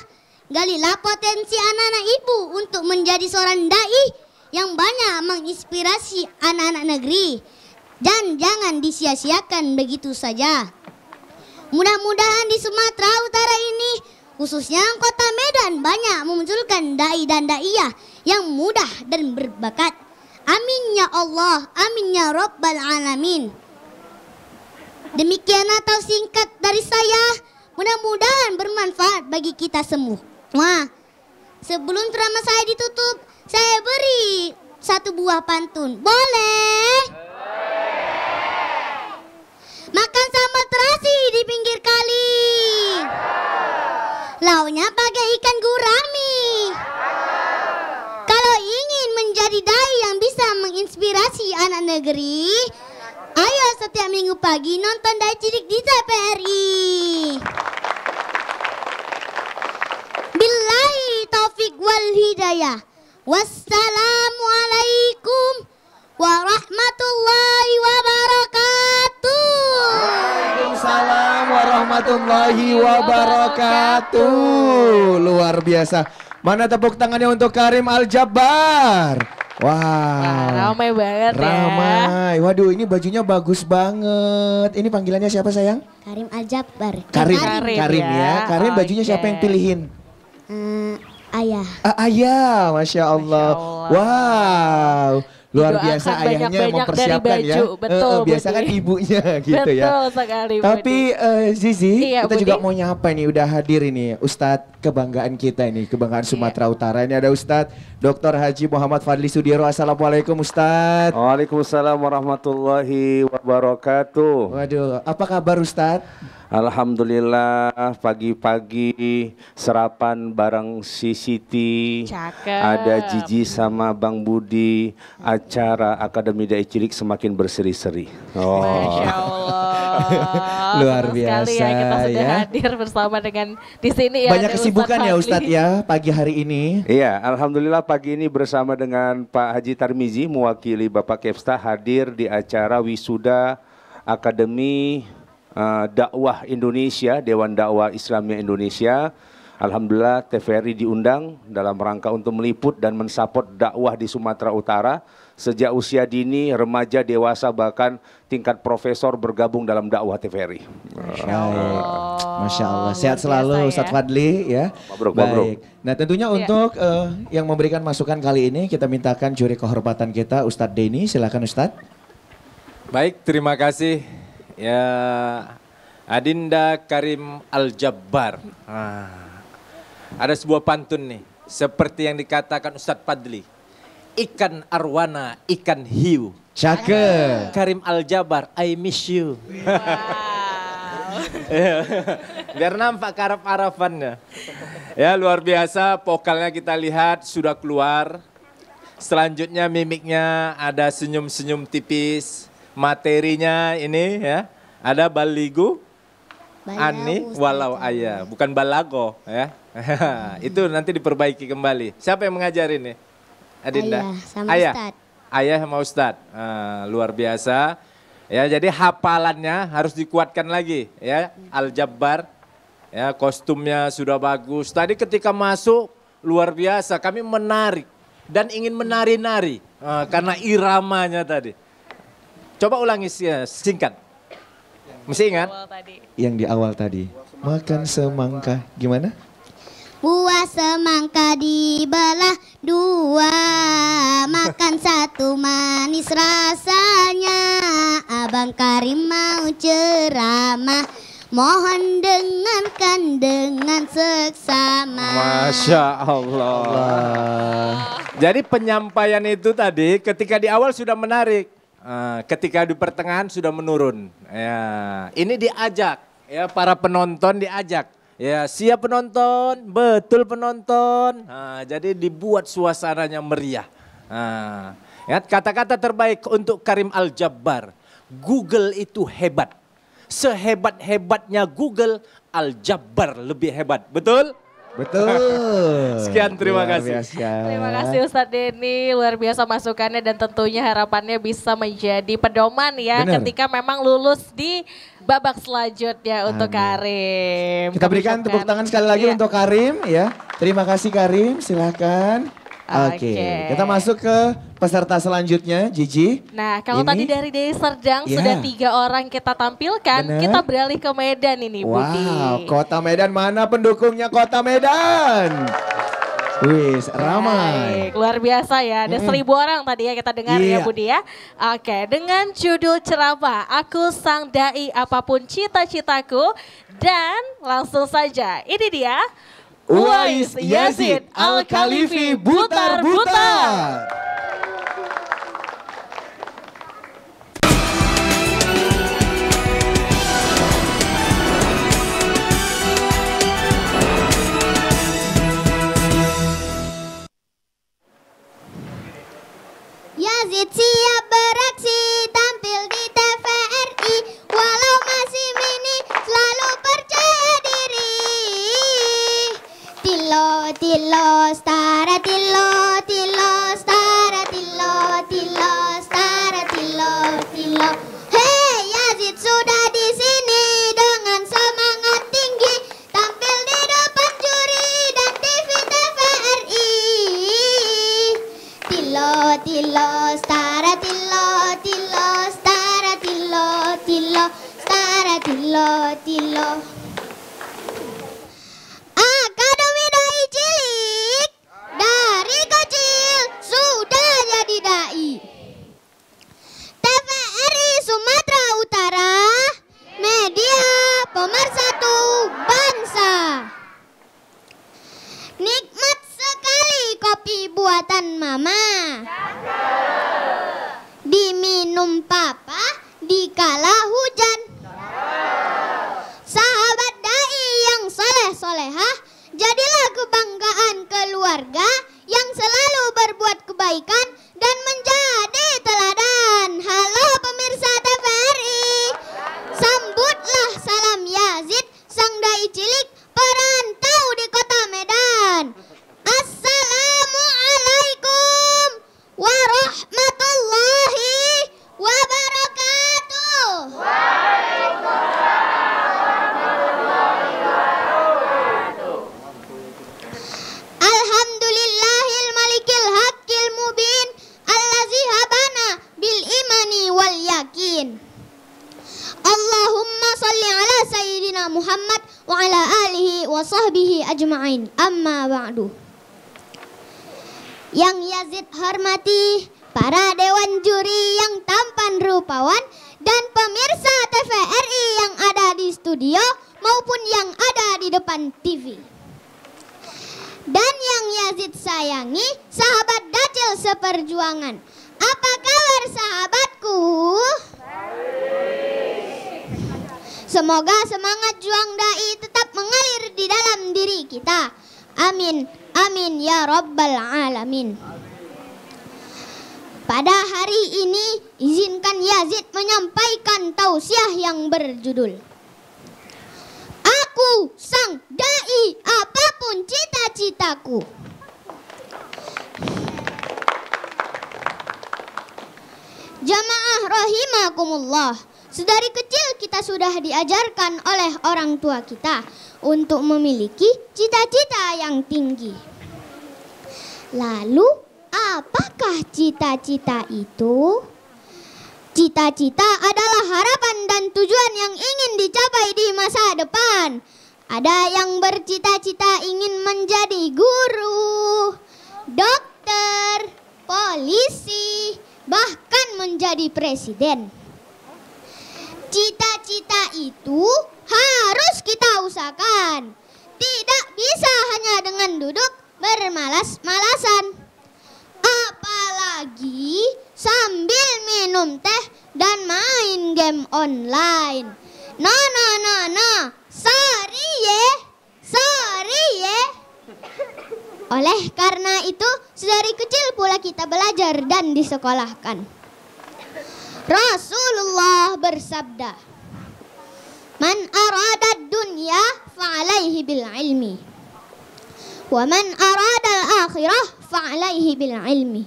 galilah potensi anak-anak ibu untuk menjadi seorang dai yang banyak menginspirasi anak-anak negeri dan jangan disia-siakan begitu saja. Mudah-mudahan di Sumatera Utara ini, khususnya kota Medan banyak memunculkan dai dan daiyah yang mudah dan berbakat. Amin ya Allah, amin ya Rabbal Alamin. Demikian atau singkat dari saya, mudah-mudahan bermanfaat bagi kita semua. Wah, sebelum ceramah saya ditutup, saya beri satu buah pantun. Boleh? Makan sambal terasi di pinggir kali. Launya pakai ikan gurami. menjadi dai yang bisa menginspirasi anak negeri, ayo setiap minggu pagi nonton Dai Cilik di TPRI. Billahi taufik wal hidayah. Wassalamualaikum warahmatullahi wabarakatuh. Waalaikumsalam warahmatullahi wabarakatuh. Luar biasa. Mana tepuk tangannya untuk Karim Aljabar? Wow. Wah, ramai banget ramai. ya. Ramai. Waduh, ini bajunya bagus banget. Ini panggilannya siapa sayang? Karim Aljabar. Karim. Karim, Karim ya. ya. Karim bajunya siapa yang pilihin? Uh, ayah. Uh, ayah, Masya Allah. Masya Allah. Wow luar biasa ayahnya banyak -banyak mempersiapkan ya. Betul, uh, biasa kan ibunya gitu ya. Betul ya. sekali. Tapi uh, Zizi, iya, kita Budi. juga mau nyapa nih udah hadir ini Ustadz kebanggaan kita ini, kebanggaan iya. Sumatera Utara. Ini ada Ustadz Dr. Haji Muhammad Fadli Sudiro. Assalamualaikum Ustadz. Waalaikumsalam warahmatullahi wabarakatuh. Waduh, apa kabar Ustadz? Alhamdulillah pagi-pagi serapan bareng si Siti. Cakep. Ada Jiji sama Bang Budi. Acara Akademi Dai Cilik semakin berseri-seri. Oh. Masya Allah. Luar biasa sekali ya kita sudah ya. hadir bersama dengan di sini ya. Banyak kesibukan Ustadz ya Ustadz ya pagi hari ini. Iya, alhamdulillah pagi ini bersama dengan Pak Haji Tarmizi mewakili Bapak Kepsta hadir di acara wisuda Akademi Uh, dakwah Indonesia, Dewan Dakwah Islamnya Indonesia. Alhamdulillah TVRI diundang dalam rangka untuk meliput dan mensupport dakwah di Sumatera Utara sejak usia dini, remaja, dewasa bahkan tingkat profesor bergabung dalam dakwah TVRI. Masya uh, Allah, Masya Allah. sehat selalu ya. Ustaz Fadli ya. Mabruk, Baik. Mabruk. Nah tentunya ya. untuk uh, yang memberikan masukan kali ini kita mintakan juri kehormatan kita Ustadz Deni silakan Ustadz. Baik, terima kasih Ya Adinda Karim Al-Jabbar. Ah. Ada sebuah pantun nih. Seperti yang dikatakan Ustadz Padli. Ikan arwana, ikan hiu. Cake. Karim al Jabbar, I miss you. Wow. Biar nampak karap arafannya. Ya luar biasa, vokalnya kita lihat sudah keluar. Selanjutnya mimiknya ada senyum-senyum tipis materinya ini ya. Ada baligu ani walau ayah, bukan balago ya. Itu nanti diperbaiki kembali. Siapa yang mengajar ini? Adinda. Ayah sama ayah. Ustaz. Ayah sama ustad, Uh, ah, luar biasa. Ya, jadi hafalannya harus dikuatkan lagi ya. Aljabar, ya, kostumnya sudah bagus. Tadi ketika masuk luar biasa, kami menarik dan ingin menari-nari uh, karena iramanya tadi. Coba ulangi singkat. mesti ingat? Yang di awal tadi. Makan semangka. Gimana? Buah semangka dibelah dua, makan satu manis rasanya. Abang Karim mau ceramah, mohon dengarkan dengan seksama. Masya Allah. Jadi penyampaian itu tadi ketika di awal sudah menarik. Eh, ketika di pertengahan sudah menurun. Ya, ini diajak ya para penonton diajak. Ya, siap penonton, betul penonton. Nah, jadi dibuat suasananya meriah. Nah, ya, kata-kata terbaik untuk Karim Al-Jabbar. Google itu hebat. Sehebat-hebatnya Google, Al-Jabbar lebih hebat. Betul? Betul. Sekian terima luar kasih. Biasa. Terima kasih Ustadz Denny luar biasa masukannya dan tentunya harapannya bisa menjadi pedoman ya Bener. ketika memang lulus di babak selanjutnya Amin. untuk Karim. Kita berikan tepuk tangan sekali lagi ya. untuk Karim ya. Terima kasih Karim, silahkan. Oke, okay. kita masuk ke peserta selanjutnya, Gigi. Nah, kalau ini. tadi dari Deli Serdang yeah. sudah tiga orang kita tampilkan, Bener. kita beralih ke Medan ini, wow, Budi. Wow, Kota Medan mana pendukungnya Kota Medan? Wis, ramai. Baik, luar biasa ya. Ada mm seribu orang tadi ya kita dengar yeah. ya iya. Budi ya. Oke, dengan judul ceramah Aku Sang Dai Apapun Cita-Citaku. Dan langsung saja, ini dia Uwais Yazid Al-Khalifi Butar-Butar. Yazid siap beraksi tampil di TVRI walau masih tillo tillo stara tillo tillo stara tillo tillo stara tillo tillo Hei Yazid sudah di sini dengan semangat tinggi tampil di depan juri dan TV TVRI Tillo tillo stara tillo tillo stara tillo tillo stara tillo tillo Sumatera Utara, media pemersatu bangsa. Nikmat sekali kopi buatan mama. Diminum papa di kala hujan. hormati para dewan juri yang tampan rupawan dan pemirsa TVRI yang ada di studio maupun yang ada di depan TV. Dan yang Yazid sayangi, sahabat Dacil seperjuangan. Apa kabar sahabatku? Semoga semangat yang berjudul Aku Sang Dai Apapun Cita-Citaku. Jamaah rahimakumullah. Sedari kecil kita sudah diajarkan oleh orang tua kita untuk memiliki cita-cita yang tinggi. Lalu, apakah cita-cita itu? Cita-cita adalah harapan dan tujuan yang ingin dicapai di masa depan. Ada yang bercita-cita ingin menjadi guru, dokter, polisi, bahkan menjadi presiden. Cita-cita itu harus kita usahakan. Tidak bisa hanya dengan duduk bermalas-malasan. Apalagi sambil minum teh dan main game online. No, no, no, no. Sorry ye. Sorry ye. Oleh karena itu, sedari kecil pula kita belajar dan disekolahkan. Rasulullah bersabda, Man arada dunya fa'alaihi bil ilmi. Wa man aradal al-akhirah fa'alaihi bil ilmi.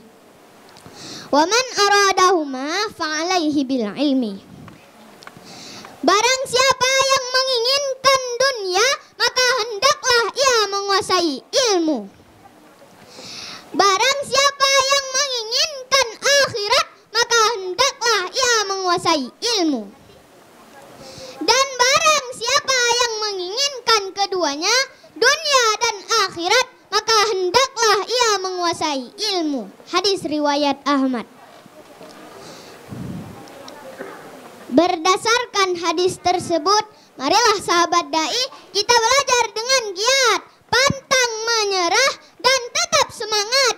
Waman aradahuma fa'alaihi bil ilmi. Barang siapa yang menginginkan dunia, maka hendaklah ia menguasai ilmu. Barang siapa yang menginginkan akhirat, maka hendaklah ia menguasai ilmu. Dan barang siapa yang menginginkan keduanya, dunia dan akhirat, maka hendaklah ia menguasai ilmu. Hadis riwayat Ahmad. Berdasarkan hadis tersebut, marilah sahabat dai kita belajar dengan giat, pantang menyerah dan tetap semangat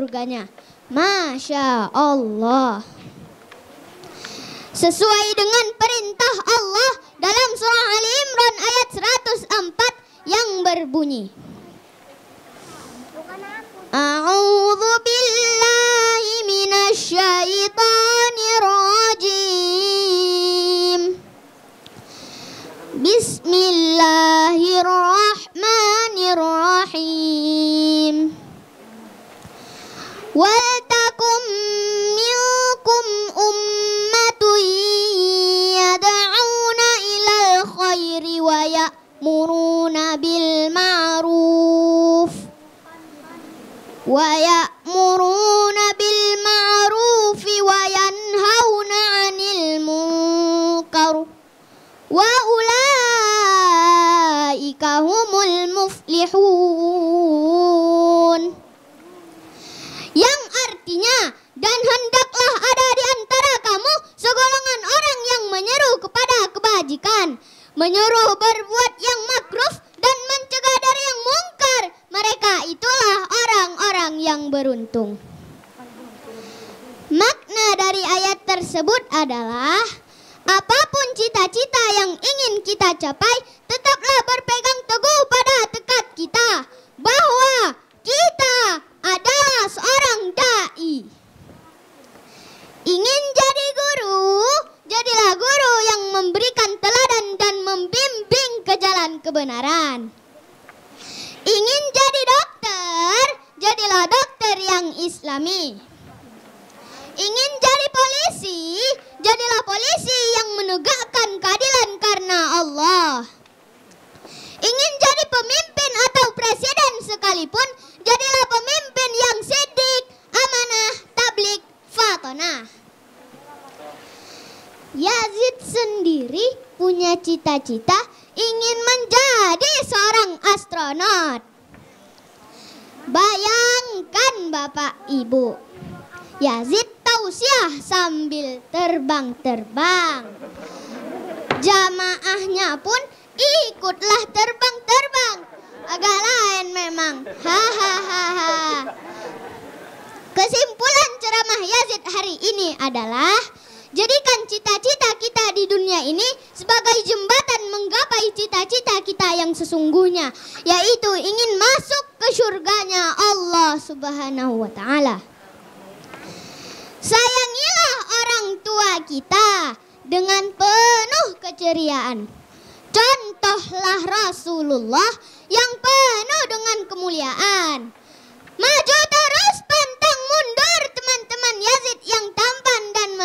surganya. Masya Allah. Sesuai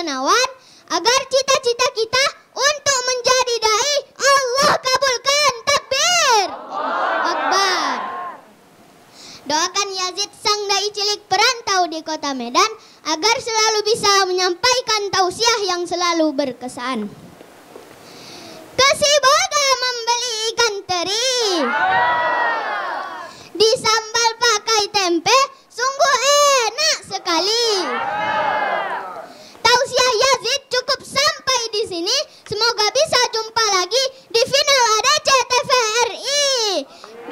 Gunawan agar cita-cita kita untuk menjadi dai Allah kabulkan. Takbir. Akbar. Doakan Yazid sang dai cilik perantau di kota Medan agar selalu bisa menyampaikan tausiah yang selalu berkesan. Kesiboga membeli ikan teri. Disambal pakai tempe sungguh enak sekali sini. Semoga bisa jumpa lagi di final ada CTVRI.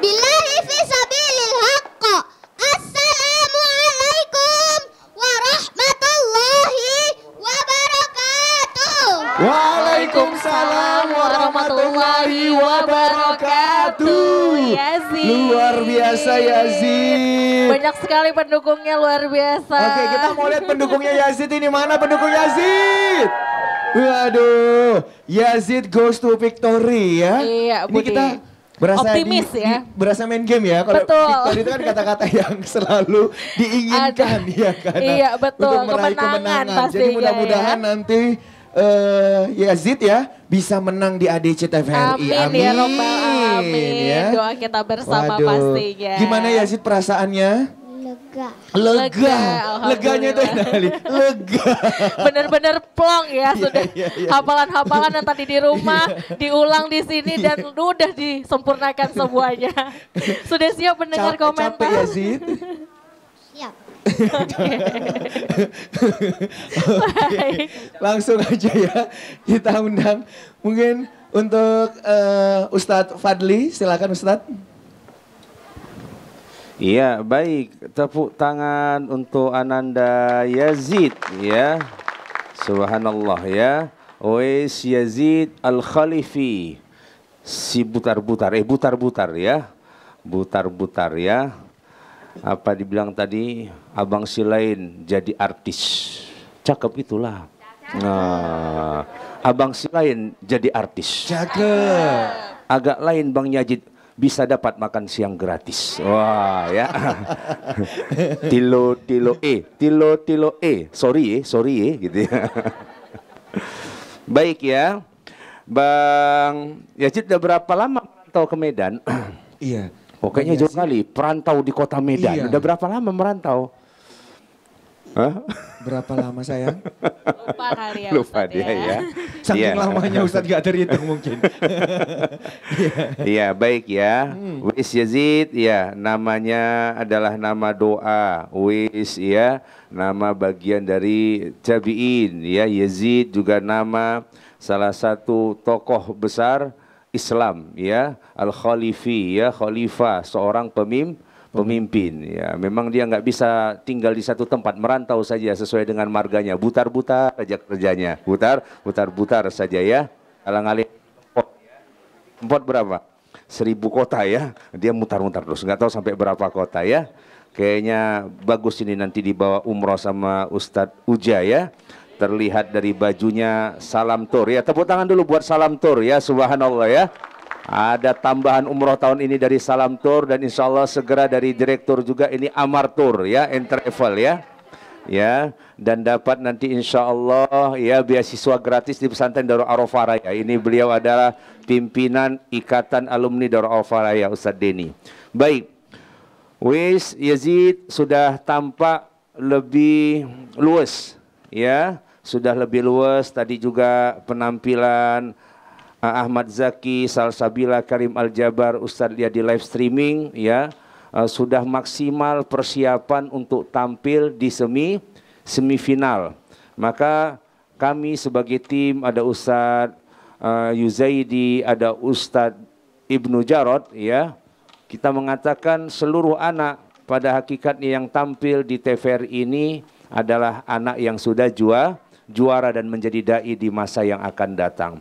Bila fisabilil haqqo. Assalamualaikum warahmatullahi wabarakatuh. Waalaikumsalam warahmatullahi wabarakatuh. Yazid. Iya, luar biasa Yazid. Ya, Banyak sekali pendukungnya luar biasa. Oke kita mau lihat pendukungnya Yazid ya, ini. Mana pendukung Yazid? Waduh, Yazid ya, goes to victory ya. Iya, Budi. Ini kita berasa optimis di, ya. Di, berasa main game ya. Kalau betul. victory itu kan kata-kata yang selalu diinginkan ya kan. Iya, betul. Untuk meraih kemenangan. kemenangan. Jadi mudah-mudahan ya. nanti uh, Yazid ya bisa menang di ADC TVRI. Amin, amin. ya Robbal Amin. Ya. Doa kita bersama Waduh. pastinya. Gimana Yazid perasaannya? Lega. Lega. Leganya itu Nali. Lega. Bener-bener plong ya iya, sudah. Iya, iya. Hafalan-hafalan yang tadi di rumah diulang di sini dan udah disempurnakan semuanya. sudah siap mendengar komentar. Capek ya, okay. Langsung aja ya kita undang mungkin untuk uh, Ustadz Fadli, silakan Ustadz. Iya, baik. Tepuk tangan untuk Ananda Yazid ya. Subhanallah ya. Ois Yazid Al-Khalifi. Si butar-butar, eh butar-butar ya. Butar-butar ya. Apa dibilang tadi? abang si lain jadi artis. Cakep itulah. Nah, abang si lain jadi artis. Cakep. Agak lain Bang Yajid bisa dapat makan siang gratis. Wah ya. tilo tilo e, tilo tilo e. Sorry eh, sorry eh gitu ya. Baik ya. Bang Yajid udah berapa lama merantau ke Medan? iya. Pokoknya oh, iya jauh kali perantau di kota Medan. Iya. Udah berapa lama merantau? Hah? Berapa lama sayang? Lupa kali ya Lupa dia ya. ya. Saking yeah. lamanya Ustadz gak terhitung mungkin. Iya baik ya. Hmm. Wis Yazid ya namanya adalah nama doa. Wis ya nama bagian dari jabiin ya. Yazid juga nama salah satu tokoh besar Islam ya. Al-Khalifi ya khalifah seorang pemimpin pemimpin ya memang dia nggak bisa tinggal di satu tempat merantau saja sesuai dengan marganya butar-butar saja kerjanya butar butar-butar saja ya alang alih Empat ya. berapa seribu kota ya dia mutar-mutar terus nggak tahu sampai berapa kota ya kayaknya bagus ini nanti dibawa umroh sama Ustadz Uja ya terlihat dari bajunya salam tur ya tepuk tangan dulu buat salam tur ya subhanallah ya ada tambahan umroh tahun ini dari Salam Tour dan insya Allah segera dari direktur juga ini Amar Tour ya, and travel ya. Ya, dan dapat nanti insya Allah ya beasiswa gratis di pesantren Darul Arafah Raya. Ini beliau adalah pimpinan Ikatan Alumni Darul Arafah Raya Ustadz Deni. Baik, Wis Yazid sudah tampak lebih luas ya, sudah lebih luas tadi juga penampilan Ah, Ahmad Zaki, Salsabila, Karim Aljabar, Ustadz dia di live streaming ya uh, sudah maksimal persiapan untuk tampil di semi semifinal. Maka kami sebagai tim ada Ustadz uh, ah, Yuzaidi, ada Ustadz Ibnu Jarod, ya. Kita mengatakan seluruh anak pada hakikatnya yang tampil di TVR ini adalah anak yang sudah jua, juara dan menjadi dai di masa yang akan datang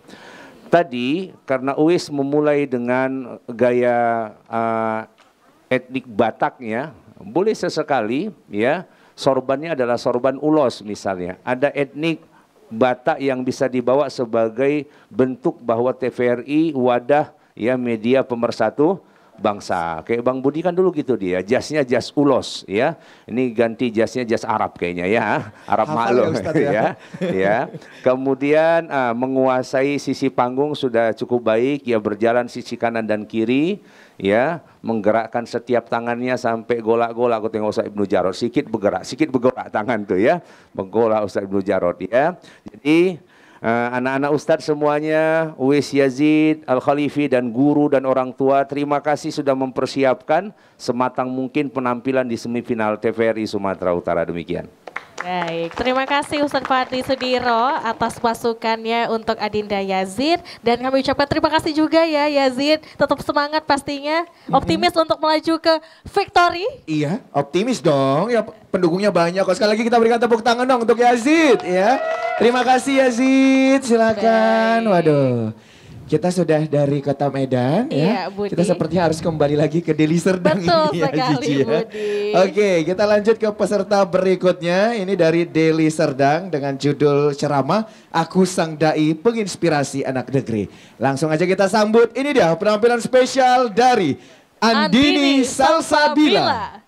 tadi karena Uis memulai dengan gaya uh, etnik Bataknya, boleh sesekali ya sorbannya adalah sorban ulos misalnya. Ada etnik Batak yang bisa dibawa sebagai bentuk bahwa TVRI wadah ya media pemersatu bangsa. Kayak Bang Budi kan dulu gitu dia, jasnya jas ulos ya. Ini ganti jasnya jas Arab kayaknya ya, Arab maklum ya, ya. ya. ya. Kemudian uh, menguasai sisi panggung sudah cukup baik ya berjalan sisi kanan dan kiri ya menggerakkan setiap tangannya sampai golak-golak aku tengok Ustaz Ibnu Jarod, sikit bergerak sikit bergerak tangan tuh ya menggolak Ustaz Ibnu Jarod, ya jadi Eh, anak-anak uh, ustadz semuanya, Uwais Yazid, Al-Khalifi dan guru dan orang tua, terima kasih sudah mempersiapkan sematang mungkin penampilan di semifinal TVRI Sumatera Utara demikian. Baik, terima kasih Ustadz Fadli Sudiro atas masukannya untuk Adinda Yazid dan kami ucapkan terima kasih juga ya Yazid, tetap semangat pastinya, optimis mm -hmm. untuk melaju ke victory. Iya, optimis dong, ya pendukungnya banyak. Sekali lagi kita berikan tepuk tangan dong untuk Yazid ya. Terima kasih Yazid, silakan. Baik. Waduh. Kita sudah dari kota Medan ya. iya, ya. Budi. Kita sepertinya harus kembali lagi ke Deli Serdang Betul ini ya, sekali, ya, Gigi, ya. Oke, kita lanjut ke peserta berikutnya. Ini dari Deli Serdang dengan judul ceramah Aku Sang Dai Penginspirasi Anak Negeri. Langsung aja kita sambut. Ini dia penampilan spesial dari Andini, Andini Salsabila. Salsabila.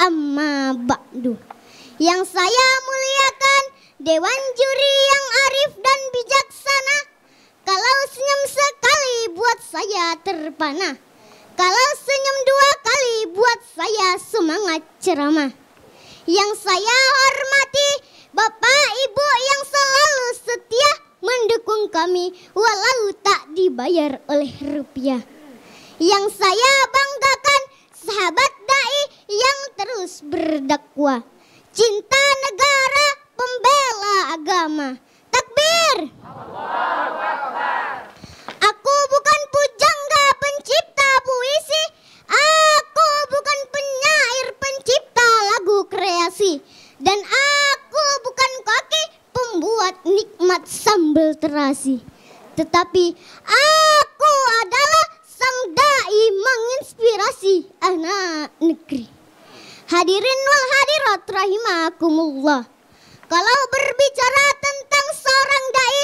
amma ba'du. Yang saya muliakan Dewan Juri yang arif dan bijaksana. Kalau senyum sekali buat saya terpana. Kalau senyum dua kali buat saya semangat ceramah. Yang saya hormati Bapak Ibu yang selalu setia mendukung kami walau tak dibayar oleh rupiah. Yang saya bangga sahabat dai yang terus berdakwah. Cinta negara, pembela agama. Takbir. Aku bukan pujangga pencipta puisi. Aku bukan penyair pencipta lagu kreasi. Dan aku bukan kaki pembuat nikmat sambal terasi. Tetapi aku adalah sang dai menginspirasi anak negeri. Hadirin wal hadirat rahimakumullah. Kalau berbicara tentang seorang dai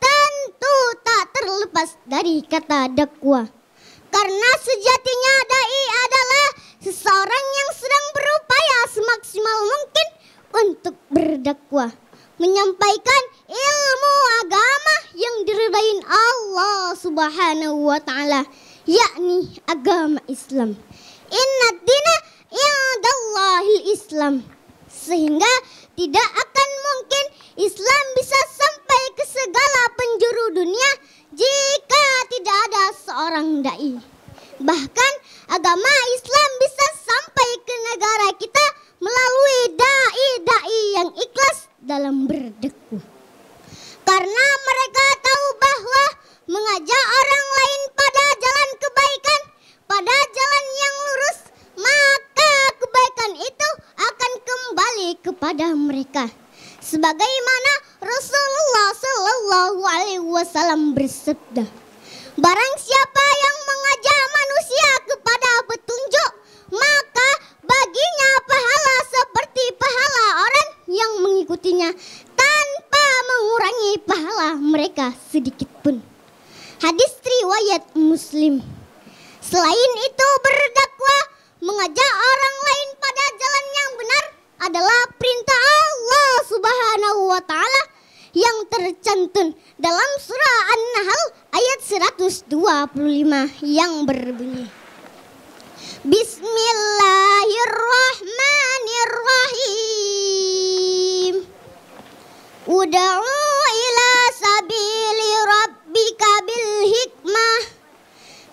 tentu tak terlepas dari kata dakwah. Karena sejatinya dai adalah seseorang yang sedang berupaya semaksimal mungkin untuk berdakwah, menyampaikan ilmu agama yang diridain Allah Subhanahu wa taala yakni agama Islam. Inna dina indallahil Islam. Sehingga tidak akan mungkin Islam bisa sampai ke segala penjuru dunia jika tidak ada seorang da'i. Bahkan agama Islam bisa sampai ke negara kita melalui da'i-da'i yang ikhlas dalam berdekuh. Karena mereka tahu bahwa mengajak orang lain pada jalan kebaikan, pada jalan yang lurus, maka kebaikan itu akan kembali kepada mereka. Sebagaimana Rasulullah Shallallahu Alaihi Wasallam bersabda, barang siapa yang mengajak manusia kepada petunjuk, maka baginya pahala seperti pahala orang yang mengikutinya tanpa mengurangi pahala mereka sedikit pun. Hadis riwayat Muslim. Selain itu berdakwah mengajak orang lain pada jalan yang benar adalah perintah Allah Subhanahu wa taala yang tercantum dalam surah An-Nahl ayat 125 yang berbunyi Bismillahirrahmanirrahim Uda'u ila sabili rabb rabbika bil hikmah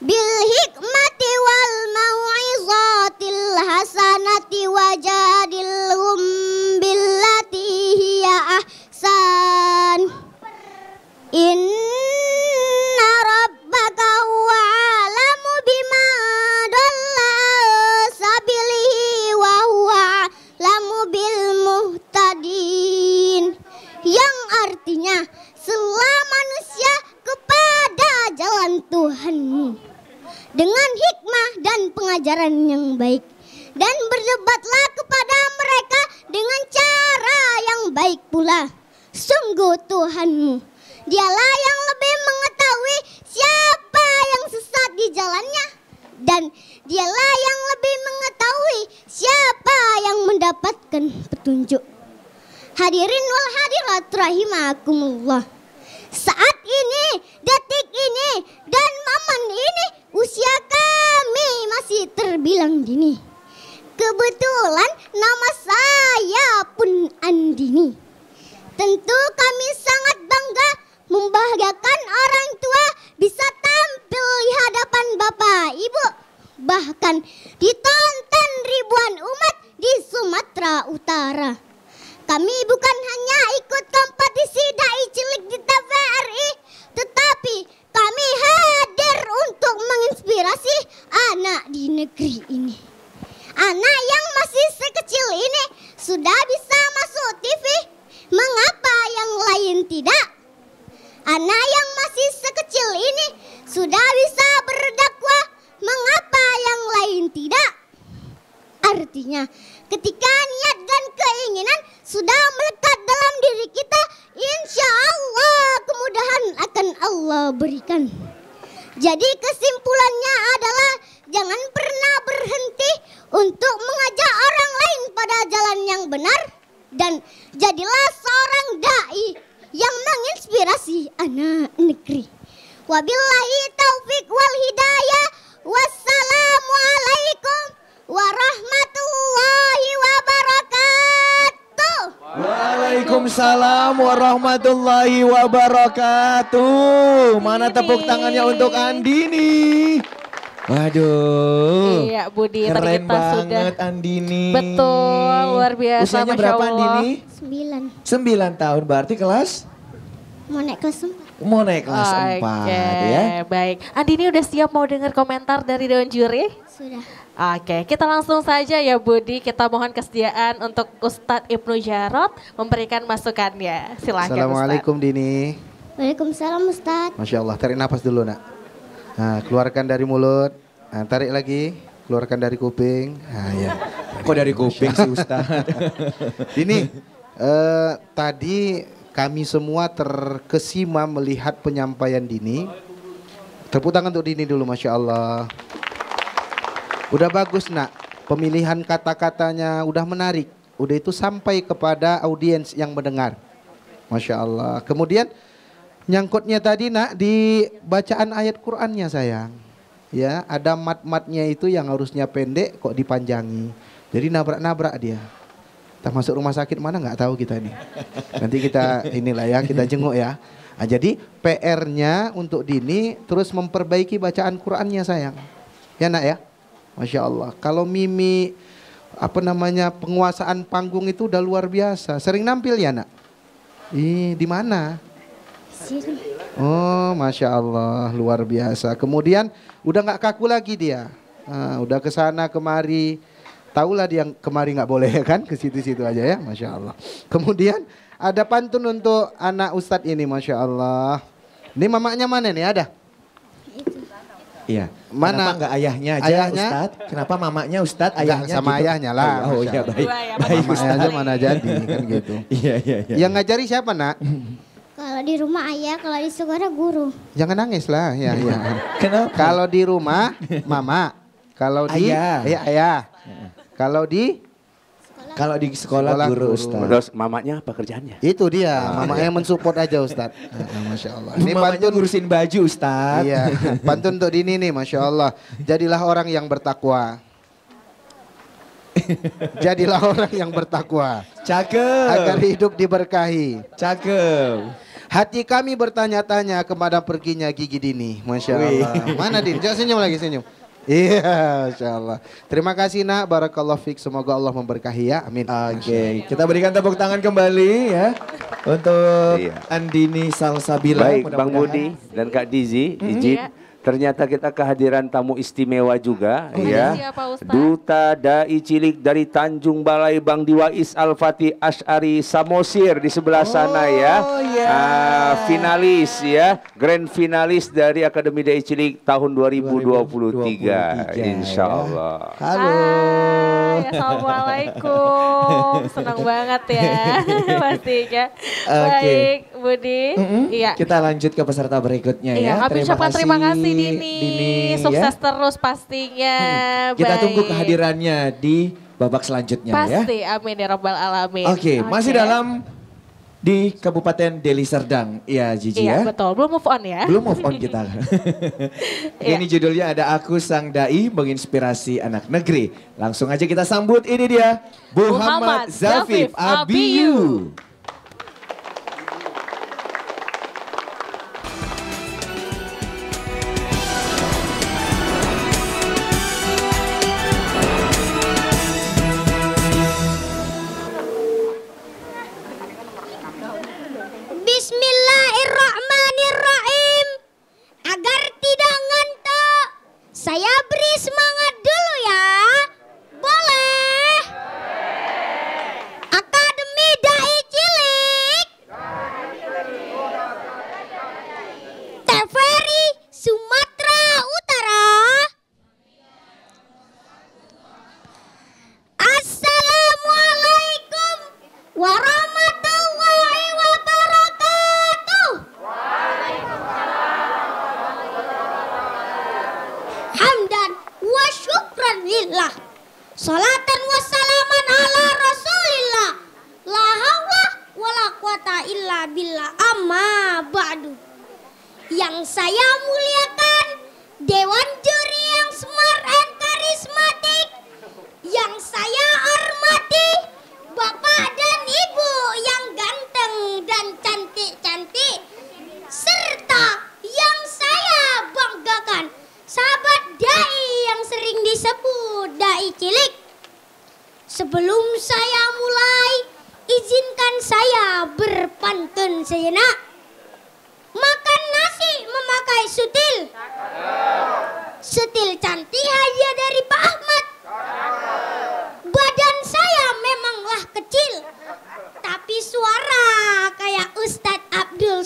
bil hikmati wal mau'izatil hasanati wajadilhum billati hiya ahsan in jalan Tuhanmu dengan hikmah dan pengajaran yang baik dan berdebatlah kepada mereka dengan cara yang baik pula. Sungguh Tuhanmu, dialah yang lebih mengetahui siapa yang sesat di jalannya dan dialah yang lebih mengetahui siapa yang mendapatkan petunjuk. Hadirin wal hadirat rahimakumullah. Saat ini detik ini dan momen ini usia kami masih terbilang dini. Kebetulan nama saya pun Andini. Tentu kami sangat bangga membahagiakan orang tua bisa tampil di hadapan Bapak Ibu. Bahkan ditonton ribuan umat di Sumatera Utara. Kami bukan hanya ikut kompetisi da'i cilik di TVRI, tetapi kami hadir untuk menginspirasi anak di negeri ini. Anak yang masih sekecil ini sudah bisa masuk TV. Mengapa yang lain tidak? Anak yang masih sekecil ini sudah bisa berdakwah. Mengapa yang lain tidak? Artinya, Ketika niat dan keinginan sudah melekat dalam diri kita, insya Allah kemudahan akan Allah berikan. Jadi kesimpulannya adalah jangan pernah berhenti untuk mengajak orang lain pada jalan yang benar dan jadilah seorang dai yang menginspirasi anak negeri. Wabillahi taufik wal hidayah. Wassalamualaikum warahmatullahi wabarakatuh. Waalaikumsalam warahmatullahi wabarakatuh. Mana tepuk tangannya untuk Andini? Waduh. Iya Budi, keren kita banget sudah. Andini. Betul, luar biasa. Usianya Masya berapa Allah. Andini? Sembilan. Sembilan tahun, berarti kelas? Mau naik kelas empat. Mau naik kelas okay, empat ya. Baik, Andini udah siap mau dengar komentar dari Dewan Juri? Sudah. Oke, kita langsung saja ya Budi, kita mohon kesediaan untuk Ustadz Ibnu Jarot memberikan masukannya. Silakan Assalamualaikum Ustadz. Dini. Waalaikumsalam Ustadz. Masya Allah, tarik nafas dulu nak. Nah, keluarkan dari mulut, nah, tarik lagi, keluarkan dari kuping. Nah, ya. Kok dari kuping sih Ustadz? Dini, uh, tadi kami semua terkesima melihat penyampaian Dini. Tepuk tangan untuk Dini dulu, Masya Allah. Udah bagus nak, pemilihan kata-katanya udah menarik. Udah itu sampai kepada audiens yang mendengar. Masya Allah. Kemudian nyangkutnya tadi nak di bacaan ayat Qurannya sayang. Ya, ada mat-matnya itu yang harusnya pendek kok dipanjangi. Jadi nabrak-nabrak dia. tak masuk rumah sakit mana nggak tahu kita ini Nanti kita inilah ya, kita jenguk ya. Nah, jadi PR-nya untuk Dini terus memperbaiki bacaan Qur'annya sayang. Ya nak ya. Masya Allah. Kalau Mimi apa namanya penguasaan panggung itu udah luar biasa. Sering nampil ya nak? Ih, di mana? Oh, masya Allah, luar biasa. Kemudian udah gak kaku lagi dia. Nah, udah ke sana kemari. Taulah dia kemari gak boleh ya kan? Ke situ-situ aja ya, masya Allah. Kemudian ada pantun untuk anak Ustadz ini, masya Allah. Ini mamanya mana nih? Ada? Iya. Mana Kenapa enggak ayahnya aja ayahnya? Ustaz? Kenapa mamanya Ustadz, Ayahnya sama gitu. ayahnya lah. Oh, oh iya baik. Ya, baik Mama aja mana jadi kan gitu. Iya iya iya. Yang ngajari siapa nak? Kalau di rumah ayah, kalau di sekolah guru. Jangan nangis lah, ya. ya. Iya. Kenapa? Kalau di rumah mama, kalau di ayah, ayah. ayah. Kalau di kalau di sekolah, sekolah guru, guru Ustaz. Terus mamanya apa kerjaannya? Itu dia, ah. mamanya iya. mensupport aja Ustaz. Nah, Masya Allah. Ini pantun ngurusin baju Ustaz. Iya, pantun untuk Dini nih Masya Allah. Jadilah orang yang bertakwa. Jadilah orang yang bertakwa. Cakep. Agar hidup diberkahi. Cakep. Hati kami bertanya-tanya kemana perginya gigi Dini. Masya Allah. Mana Din? Jangan senyum lagi, senyum. Iya, insya Allah. Terima kasih nak, barakallah fik. Semoga Allah memberkahi ya, amin. Oke, okay. kita berikan tepuk tangan kembali ya. Untuk iya. Andini Salsabila. Baik, Bang Budi dan Kak Dizi, izin. Mm Ternyata kita kehadiran tamu istimewa juga oh, ya. Siapa, iya, Duta dai cilik dari Tanjung Balai Bang Diwais Al-Fatih Ash'ari Samosir di sebelah oh, sana ya. Yeah. Iya. Uh, finalis ya, grand finalis dari Akademi Dai Cilik tahun 2023, 2023 Insya Allah. Ya. Halo. Assalamualaikum. Senang banget ya pastinya. Okay. Baik, Budi. Mm -hmm. Iya. Kita lanjut ke peserta berikutnya iya, ya. terima kasih, terima kasih Dini. Dini ya. Sukses ya. terus pastinya. Hmm. Kita Baik. tunggu kehadirannya di babak selanjutnya Pasti, ya. Pasti, amin ya Rabbal Alamin. Oke, okay, okay. masih dalam di Kabupaten Deli Serdang. Iya, Jiji iya, ya. Iya, betul. Belum move on ya. Belum move on kita. Iya. ini iya. judulnya ada Aku Sang Dai Menginspirasi Anak Negeri. Langsung aja kita sambut ini dia. Muhammad, Muhammad Zafif Abiyu. Abiyu.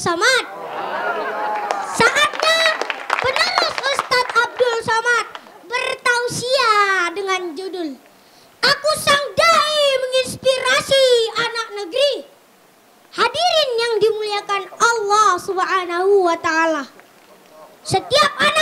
Samad. Saatnya penerus Ustadz Abdul Samad bertausia dengan judul Aku Sang Dai Menginspirasi Anak Negeri. Hadirin yang dimuliakan Allah Subhanahu wa taala. Setiap anak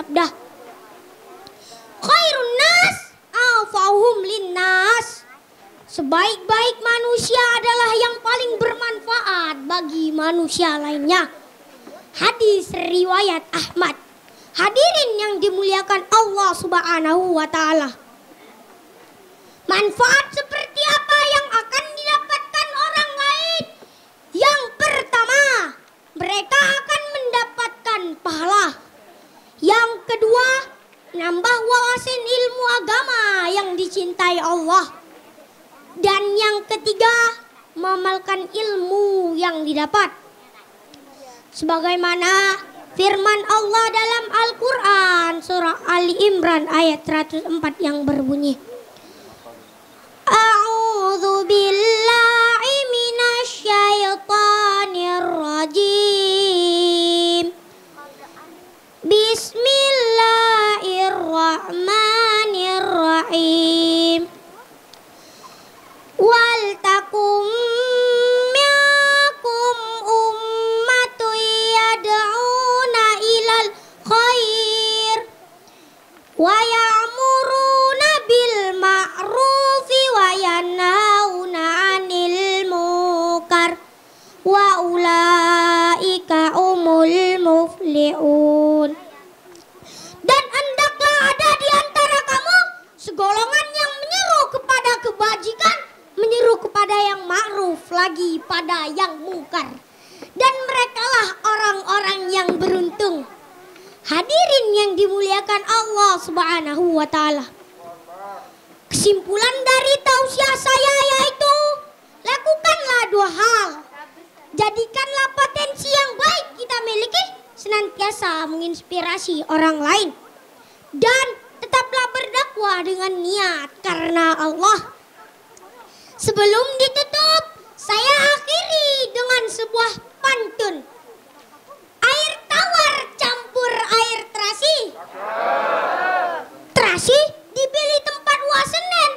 sabda Al-Quran ayat 104 yang berbunyi A'udzu billahi minasyaitonir rajim Bismillahirrahmanirrahim Wal takum wa ya'muruna bil ma'rufi wa yanhauna 'anil munkar wa umul muflihun dan hendaklah ada di antara kamu segolongan yang menyeru kepada kebajikan menyeru kepada yang ma'ruf lagi pada yang mungkar dan merekalah orang-orang yang beruntung Hadirin yang dimuliakan Allah Subhanahu wa taala. Kesimpulan dari tausiah saya yaitu lakukanlah dua hal. Jadikanlah potensi yang baik kita miliki senantiasa menginspirasi orang lain. Dan tetaplah berdakwah dengan niat karena Allah. Sebelum ditutup, saya akhiri dengan sebuah pantun. Air tawar campur air terasi. Terasi dibeli tempat wasenen.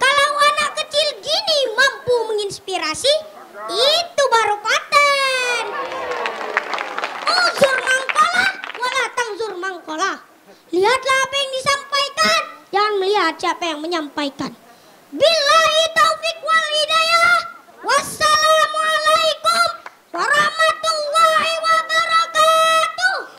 Kalau anak kecil gini mampu menginspirasi, itu baru paten. Oh, zur mangkola, wala Zur mangkola. Lihatlah apa yang disampaikan, jangan melihat siapa yang menyampaikan. Billahi taufik wal hidayah. Wassalamualaikum warahmatullahi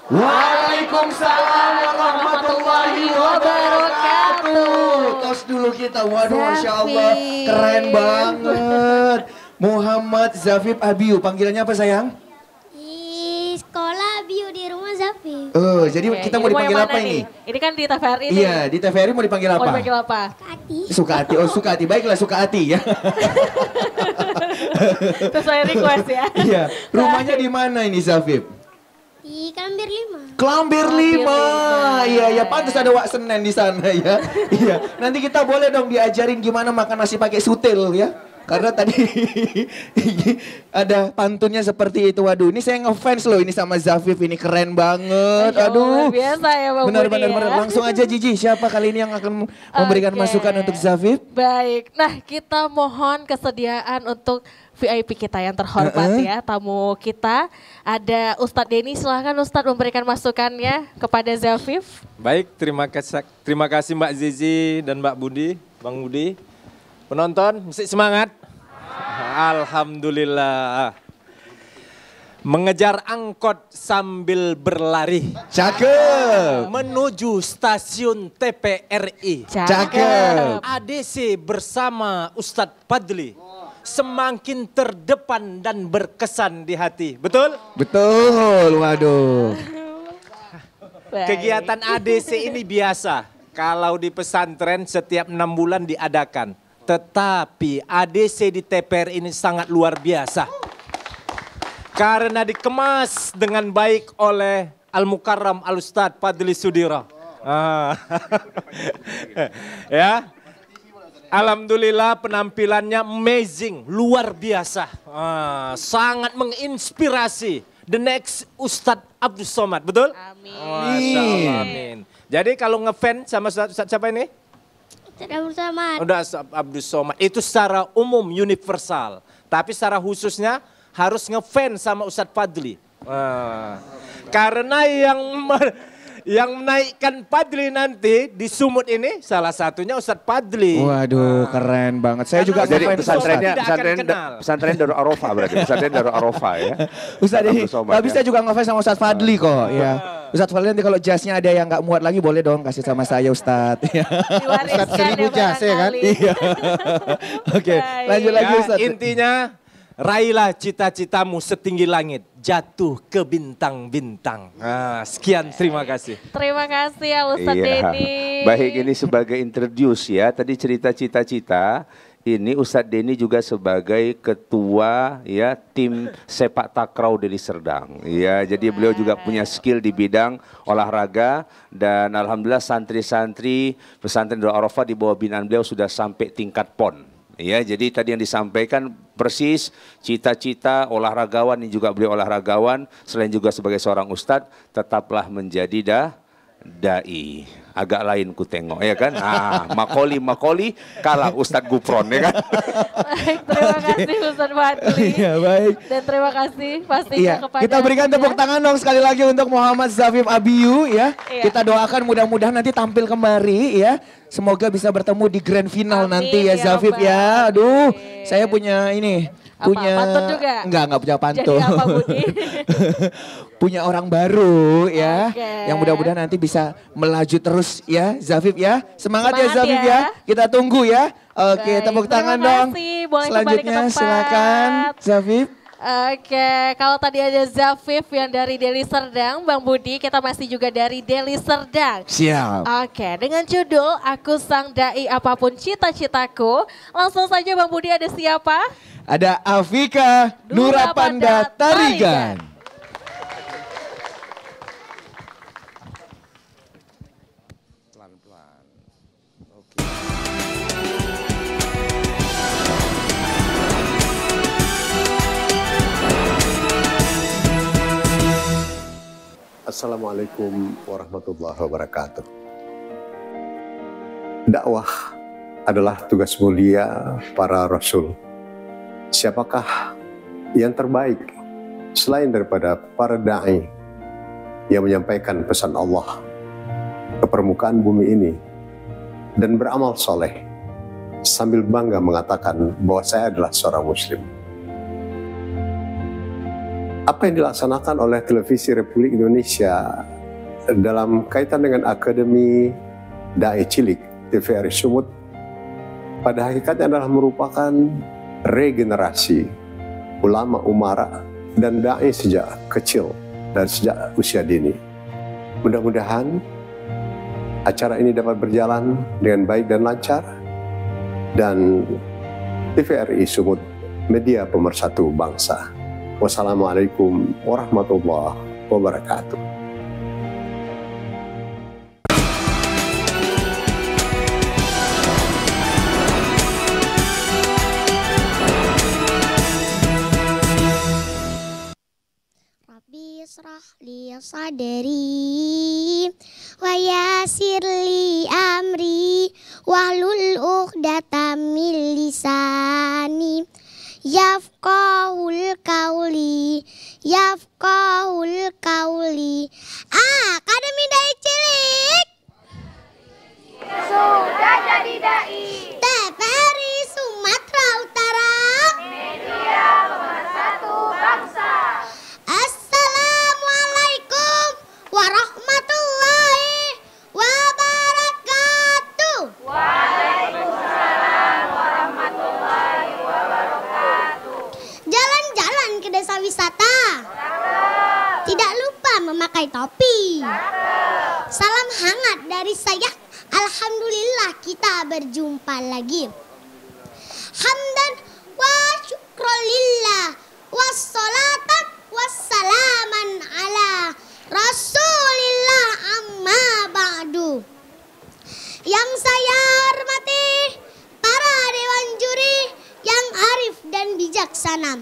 Waalaikumsalam warahmatullahi wabarakatuh. Tos dulu kita. Waduh, Masya Allah. Keren banget. Muhammad Zafib Abiu. Panggilannya apa sayang? Di sekolah Abiu, di rumah Zafib. Oh, jadi kita mau dipanggil apa ini? Nih? Ini kan di TVRI iya, nih. Iya, di TVRI mau dipanggil apa? Mau dipanggil apa? Sukati. Sukati, oh Sukati. Baiklah Sukati ya. Sesuai request ya. Iya, nah. rumahnya di mana ini Zafib? Di Klambir lima. Klambir lima. Iya, iya pantas ada Wak Senen di sana ya. iya. Nanti kita boleh dong diajarin gimana makan nasi pakai sutil ya. Karena tadi ada pantunnya seperti itu. Waduh, ini saya ngefans loh ini sama Zafif ini keren banget. Ayo, Biasa ya Bang Benar benar ya. benar. Langsung aja Jiji, siapa kali ini yang akan memberikan okay. masukan untuk Zafif? Baik. Nah, kita mohon kesediaan untuk VIP kita yang terhormat uh -uh. ya, tamu kita. Ada Ustadz Denny, silahkan Ustadz memberikan masukannya kepada Zafif. Baik, terima kasih, terima kasih Mbak Zizi dan Mbak Budi, Bang Budi. Penonton, mesti semangat. Alhamdulillah. Mengejar angkot sambil berlari. Cakep. Menuju stasiun TPRI. Cakep. ADC bersama Ustadz Padli. Semakin terdepan dan berkesan di hati. Betul? Betul. Waduh. Kegiatan ADC ini biasa. Kalau di pesantren setiap enam bulan diadakan tetapi ADC di TPR ini sangat luar biasa. Karena dikemas dengan baik oleh Al-Mukarram Al-Ustadz Padli Sudira. Ah. ya. Alhamdulillah penampilannya amazing, luar biasa. Ah, sangat menginspirasi. The next Ustadz Abdul Somad, betul? Amin. amin. Jadi kalau ngefans sama Ustadz, Ustadz siapa ini? Abdul Somad. Udah Abdul Somad. Itu secara umum universal. Tapi secara khususnya harus ngefans sama Ustadz Fadli. Uh, karena yang yang menaikkan Padli nanti di Sumut ini salah satunya Ustadz Padli. Waduh, nah. keren banget. Saya Karena juga jadi pesantrennya pesantren pesantren Darul Arafah berarti. Pesantren Darul Arafah ya. Ustadz ini eh, habis ya. saya juga ngefans sama Ustadz Padli ah. kok ya. Ustadz Fadli nanti kalau jasnya ada yang nggak muat lagi boleh dong kasih sama saya Ustadz. Ustadz seribu ya jas ya kan? Iya. Oke, lanjut lagi ya, Ustadz. Intinya raihlah cita-citamu setinggi langit jatuh ke bintang-bintang. Nah, sekian terima kasih. Terima kasih ya Ustaz iya. Denny. Baik ini sebagai introduce ya. Tadi cerita cita-cita ini Ustadz Denny juga sebagai ketua ya tim sepak takraw dari Serdang. Ya, jadi beliau juga nah. punya skill di bidang olahraga dan alhamdulillah santri-santri pesantren Darul Arafah di bawah binaan beliau sudah sampai tingkat PON. Ya, jadi tadi yang disampaikan persis cita-cita olahragawan ini juga beliau olahragawan selain juga sebagai seorang ustadz tetaplah menjadi da dai agak lain ku tengok ya kan. Ah, Makoli Makoli kalah Ustadz Gupron ya kan. baik, terima kasih Ustadz Fadli. Iya, baik. Dan terima kasih pasti ya. Iya, kepada Kita berikan tepuk tangan dong sekali lagi untuk Muhammad Zafif Abiyu ya. ya. Kita doakan mudah-mudahan nanti tampil kembali ya. Semoga bisa bertemu di grand final Amin, nanti ya, ya Zafif ya. Aduh, Amin. saya punya ini punya pantun juga? Enggak, enggak punya pantun. Jadi apa punya orang baru ya. Okay. Yang mudah-mudahan nanti bisa melaju terus ya Zafif ya. Semangat, ya, Semangat ya Zafif ya. ya. Kita tunggu ya. Oke, tepuk tangan Terima dong. Kasih. Selanjutnya ke silakan Zafif. Oke, kalau tadi ada Zafif yang dari Deli Serdang, Bang Budi, kita masih juga dari Deli Serdang. Siap. Oke, dengan judul Aku Sang Dai Apapun Cita-Citaku, langsung saja Bang Budi ada siapa? Ada Afika Nurapanda Tarigan. Assalamualaikum warahmatullahi wabarakatuh. Dakwah adalah tugas mulia para rasul siapakah yang terbaik selain daripada para da'i yang menyampaikan pesan Allah ke permukaan bumi ini dan beramal soleh sambil bangga mengatakan bahwa saya adalah seorang muslim. Apa yang dilaksanakan oleh televisi Republik Indonesia dalam kaitan dengan Akademi Da'i Cilik TVRI Sumut pada hakikatnya adalah merupakan regenerasi ulama umara dan da'i sejak kecil dan sejak usia dini. Mudah-mudahan acara ini dapat berjalan dengan baik dan lancar dan TVRI Sumut Media Pemersatu Bangsa. Wassalamualaikum warahmatullahi wabarakatuh. li sadri wa yasir li amri wahlul uqdatam min lisani yafqahul kauli yafqahul kauli ah akademi dai cilik sudah jadi dai TPR pakai topi. Salam hangat dari saya. Alhamdulillah kita berjumpa lagi. Hamdan wa syukrolillah wassalatan wassalaman ala rasulillah amma ba'du. Yang saya hormati para dewan juri yang arif dan bijaksana.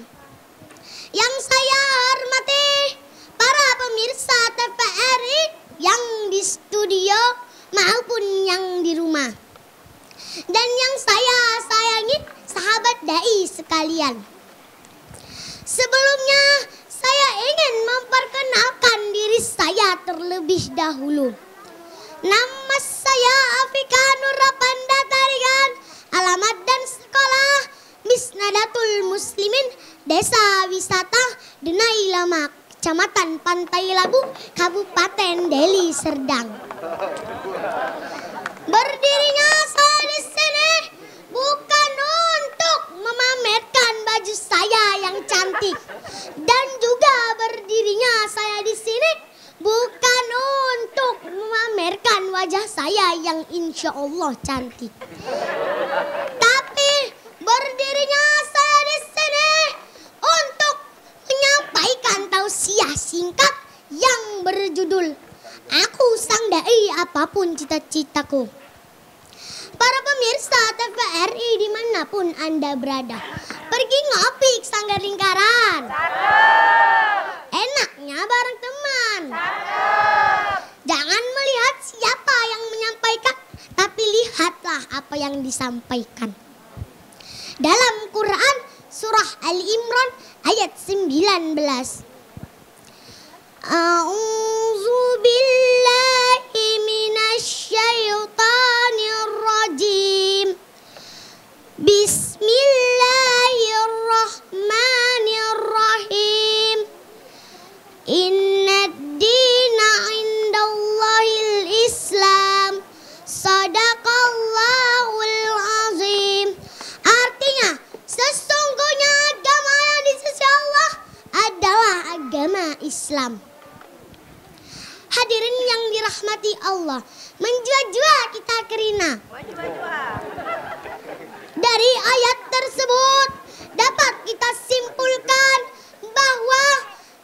Yang saya hormati para pemirsa TVRI yang di studio maupun yang di rumah. Dan yang saya sayangi sahabat dai sekalian. Sebelumnya saya ingin memperkenalkan diri saya terlebih dahulu. Nama saya Afika Nurapanda Tarigan, alamat dan sekolah Nadatul Muslimin, Desa Wisata, Denai Lamak. Kecamatan Pantai Labu, Kabupaten Deli Serdang. Berdirinya saya di sini bukan untuk memamerkan baju saya yang cantik dan juga berdirinya saya di sini bukan untuk memamerkan wajah saya yang insya Allah cantik. Tapi berdirinya menyampaikan tausiah singkat yang berjudul Aku Sang Dai Apapun Cita-Citaku. Para pemirsa TVRI dimanapun Anda berada, pergi ngopi ke Sanggar Lingkaran. Enaknya bareng teman. Jangan melihat siapa yang menyampaikan, tapi lihatlah apa yang disampaikan. Dalam Quran, surah Ali Imran ayat 19. A'udzu billahi minasyaitonir rajim. Bismillahirrahmanirrahim. Inna dina indallahil Islam. Sadaqallahul azim. Artinya, Sesungguhnya agama yang di sisi Allah adalah agama Islam. Hadirin yang dirahmati Allah, menjual-jual kita kerina. Dari ayat tersebut dapat kita simpulkan bahwa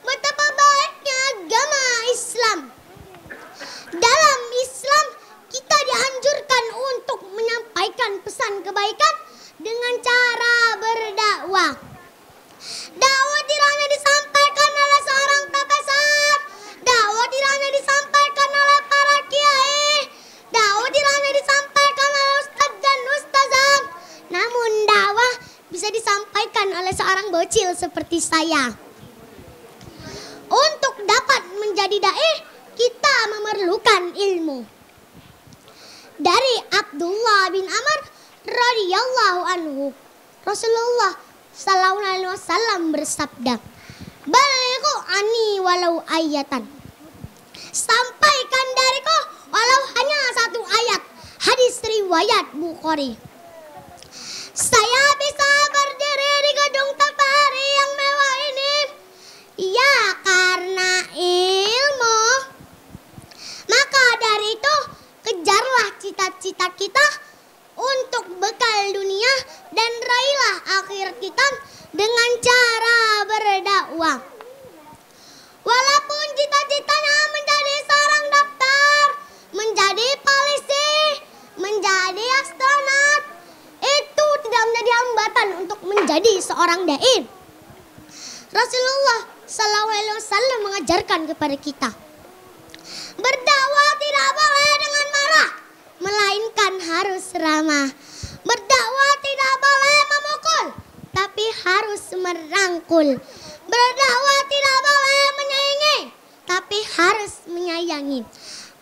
betapa baiknya agama Islam. Dalam Islam kita dianjurkan untuk menyampaikan pesan kebaikan dengan cara disampaikan oleh seorang bocil seperti saya. Untuk dapat menjadi da'i, kita memerlukan ilmu. Dari Abdullah bin Amr radhiyallahu anhu, Rasulullah sallallahu alaihi wasallam bersabda, "Balighu ani walau ayatan." Sampaikan dariku walau hanya satu ayat. Hadis riwayat Bukhari. Saya bisa berdiri di gedung Tapari yang mewah ini. Ya, karena ilmu. Maka dari itu, kejarlah cita-cita kita untuk bekal dunia dan raihlah akhir kita dengan cara berdakwah. Walaupun cita-citanya menjadi seorang dokter, menjadi polisi, menjadi astronot, tidak menjadi hambatan untuk menjadi seorang dai. Rasulullah Sallallahu Alaihi Wasallam mengajarkan kepada kita berdakwah tidak boleh dengan marah, melainkan harus ramah. Berdakwah tidak boleh memukul, tapi harus merangkul. Berdakwah tidak boleh menyaingi, tapi harus menyayangi.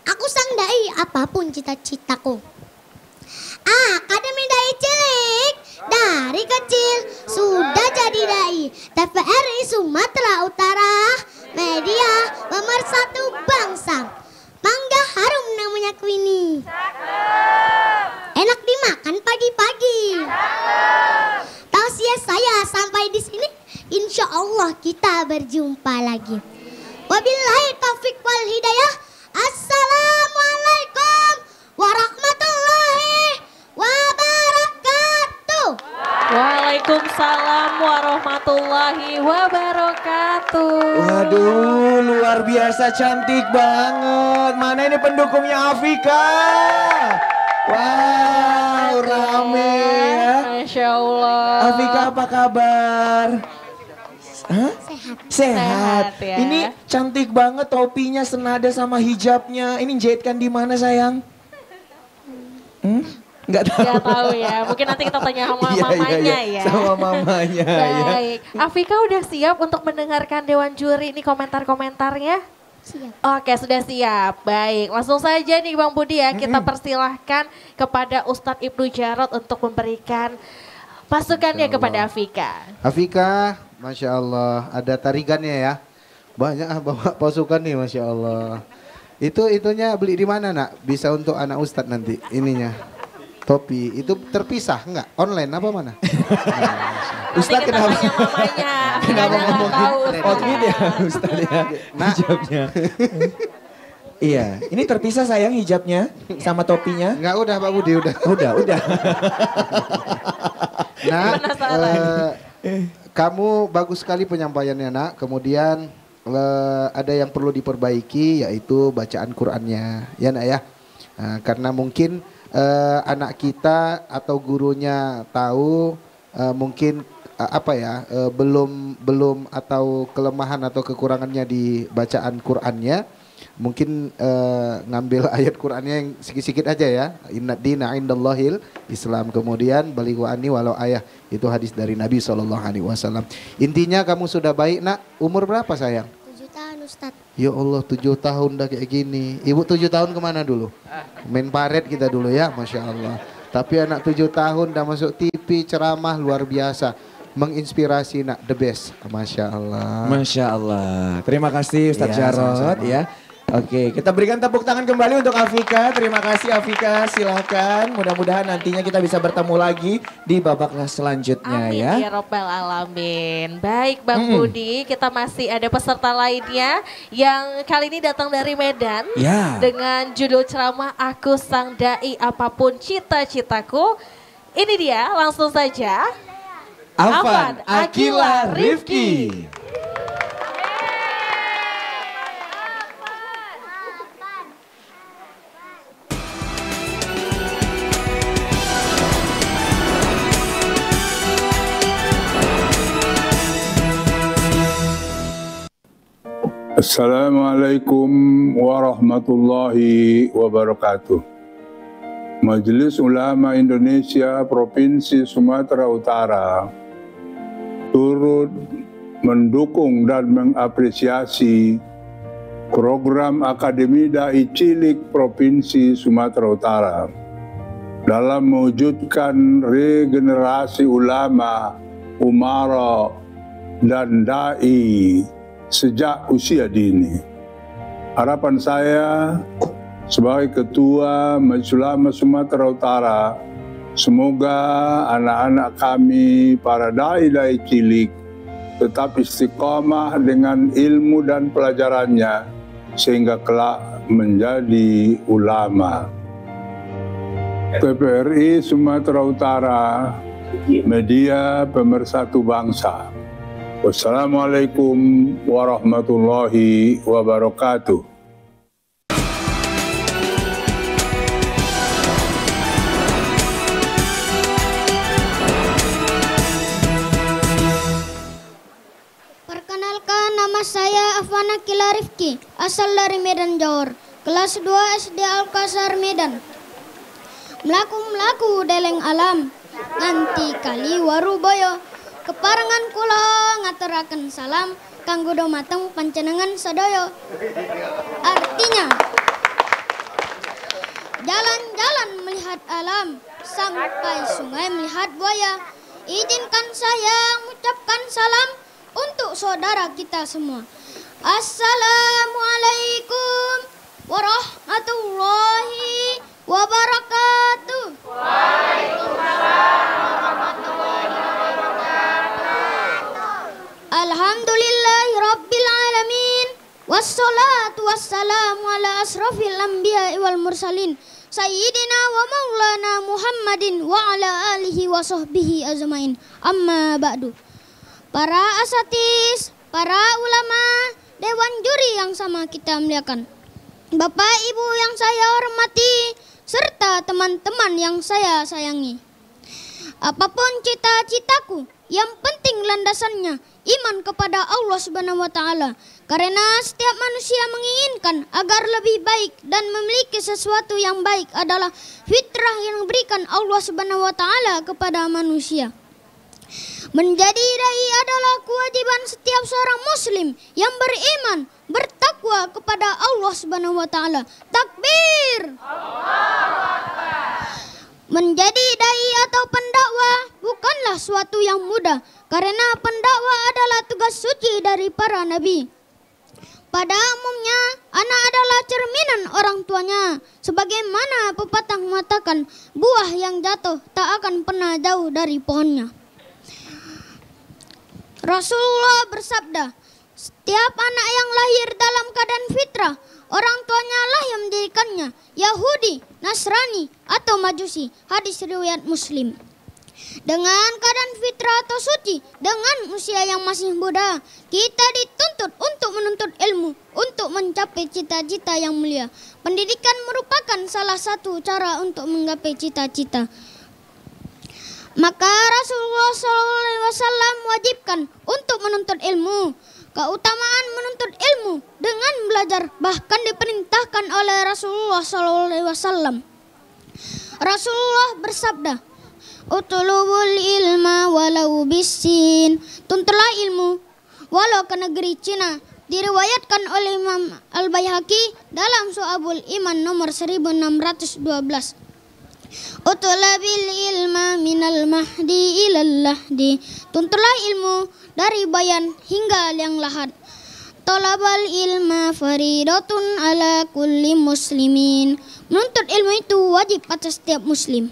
Aku sang dai apapun cita-citaku. Ah, Akademi Dai Cilik. Dari kecil sudah jadi dai. TVRI Sumatera Utara, media pemersatu bangsa. Mangga harum namanya Queenie. Enak dimakan pagi-pagi. Tausiah saya sampai di sini. Insya Allah kita berjumpa lagi. Wabillahi taufik wal hidayah. Assalamualaikum warahmatullahi wabarakatuh. Waalaikumsalam warahmatullahi wabarakatuh. Waduh, luar biasa cantik banget. Mana ini pendukungnya Afika? Wow, rame ya. Masya Allah. Afika apa kabar? Hah? Sehat. Sehat. Sehat ya. Ini cantik banget topinya senada sama hijabnya. Ini jahitkan di mana sayang? Hmm? Enggak tahu. Enggak tahu ya. Mungkin nanti kita tanya sama iya, iya, iya. mamanya ya. ya, ya. Sama mamanya ya. Baik. Afika udah siap untuk mendengarkan Dewan Juri ini komentar-komentarnya? Siap. Oke, sudah siap. Baik, langsung saja nih Bang Budi ya, kita persilahkan kepada Ustadz Ibnu Jarot untuk memberikan pasukannya kepada Afika. Afika, Masya Allah, ada tarikannya ya. Banyak ah bawa pasukan nih Masya Allah. Itu itunya beli di mana nak? Bisa untuk anak Ustadz nanti ininya. Topi itu terpisah enggak? Online apa mana? Ustaz kenapa? Mamanya, kenapa ngomongin outfit oh, gitu ya Ustaz ya? Nah. Hijabnya. Iya, ini terpisah sayang hijabnya sama topinya. Enggak udah Pak Budi udah. Udah, udah. nah, eh, kamu bagus sekali penyampaiannya nak. Kemudian eh, ada yang perlu diperbaiki yaitu bacaan Qur'annya ya nak ya. Eh, karena mungkin uh, anak kita atau gurunya tahu uh, mungkin uh, apa ya uh, belum belum atau kelemahan atau kekurangannya di bacaan Qurannya mungkin uh, ngambil ayat Qurannya yang sikit-sikit aja ya inna dina indallahil Islam kemudian baligh anni walau ayah itu hadis dari Nabi alaihi wasallam intinya kamu sudah baik nak umur berapa sayang Ustaz. Ya Allah tujuh tahun dah kayak gini. Ibu tujuh tahun kemana dulu? Ah. Main paret kita dulu ya, Masya Allah. Tapi anak tujuh tahun dah masuk TV ceramah luar biasa menginspirasi nak the best. Masya Allah. Masya Allah. Terima kasih Ustadz iya, ya, Jarod ya. Oke, kita berikan tepuk tangan kembali untuk Afika. Terima kasih Afika, silakan. Mudah-mudahan nantinya kita bisa bertemu lagi di babak selanjutnya Amin, ya. Amin ya Robbal Alamin. Baik Bang hmm. Budi, kita masih ada peserta lainnya yang kali ini datang dari Medan. Ya. Dengan judul ceramah Aku Sang Dai Apapun Cita-Citaku. Ini dia, langsung saja. Afan, Afan Akila Rifki. Rifki. Assalamualaikum warahmatullahi wabarakatuh. Majelis Ulama Indonesia Provinsi Sumatera Utara turut mendukung dan mengapresiasi program Akademi Dai Cilik Provinsi Sumatera Utara dalam mewujudkan regenerasi ulama, umara, dan dai sejak usia dini. Harapan saya sebagai Ketua Majelis Ulama Sumatera Utara, semoga anak-anak kami, para dai-dai cilik, tetap istiqomah dengan ilmu dan pelajarannya, sehingga kelak menjadi ulama. TPRI Sumatera Utara, media pemersatu bangsa. Wassalamualaikum warahmatullahi wabarakatuh. saya Afana Kila Rifki, asal dari Medan Johor, kelas 2 SD Alkasar Medan. Melaku-melaku deleng alam, nanti kali waru boyo, Keparangan kula ngaturaken salam kanggo do mateng panjenengan Artinya jalan-jalan melihat alam sampai sungai melihat buaya. Izinkan saya mengucapkan salam untuk saudara kita semua. Assalamualaikum warahmatullahi wabarakatuh. Waalaikumsalam. Alhamdulillahi Rabbil Alamin Wassalatu wassalamu ala asrafil anbiya wal mursalin Sayyidina wa maulana Muhammadin wa ala alihi wa sahbihi azmain Amma ba'du Para asatis, para ulama, dewan juri yang sama kita muliakan Bapak ibu yang saya hormati Serta teman-teman yang saya sayangi Apapun cita-citaku, yang penting landasannya iman kepada Allah Subhanahu wa taala. Karena setiap manusia menginginkan agar lebih baik dan memiliki sesuatu yang baik adalah fitrah yang diberikan Allah Subhanahu wa taala kepada manusia. Menjadi dai adalah kewajiban setiap seorang muslim yang beriman, bertakwa kepada Allah Subhanahu wa taala. Takbir. Allah Menjadi dai atau pendakwa bukanlah suatu yang mudah karena pendakwa adalah tugas suci dari para nabi. Pada umumnya, anak adalah cerminan orang tuanya. Sebagaimana pepatah mengatakan, buah yang jatuh tak akan pernah jauh dari pohonnya. Rasulullah bersabda, setiap anak yang lahir dalam keadaan fitrah, orang tuanya lah yang menjadikannya. Yahudi Nasrani atau Majusi. Hadis riwayat Muslim. Dengan keadaan fitrah atau suci, dengan usia yang masih muda, kita dituntut untuk menuntut ilmu, untuk mencapai cita-cita yang mulia. Pendidikan merupakan salah satu cara untuk menggapai cita-cita. Maka Rasulullah SAW wajibkan untuk menuntut ilmu. Keutamaan menuntut ilmu dengan belajar bahkan diperintahkan oleh Rasulullah SAW. Rasulullah bersabda, Utulubul ilma walau bisin. Tuntutlah ilmu walau ke negeri Cina. Diriwayatkan oleh Imam al Bayhaqi dalam Su'abul Iman nomor 1612. Utulabil ilma minal mahdi ilal lahdi Tuntulah ilmu dari bayan hingga yang lahat Tolabal ilma faridatun ala kulli muslimin Menuntut ilmu itu wajib atas setiap muslim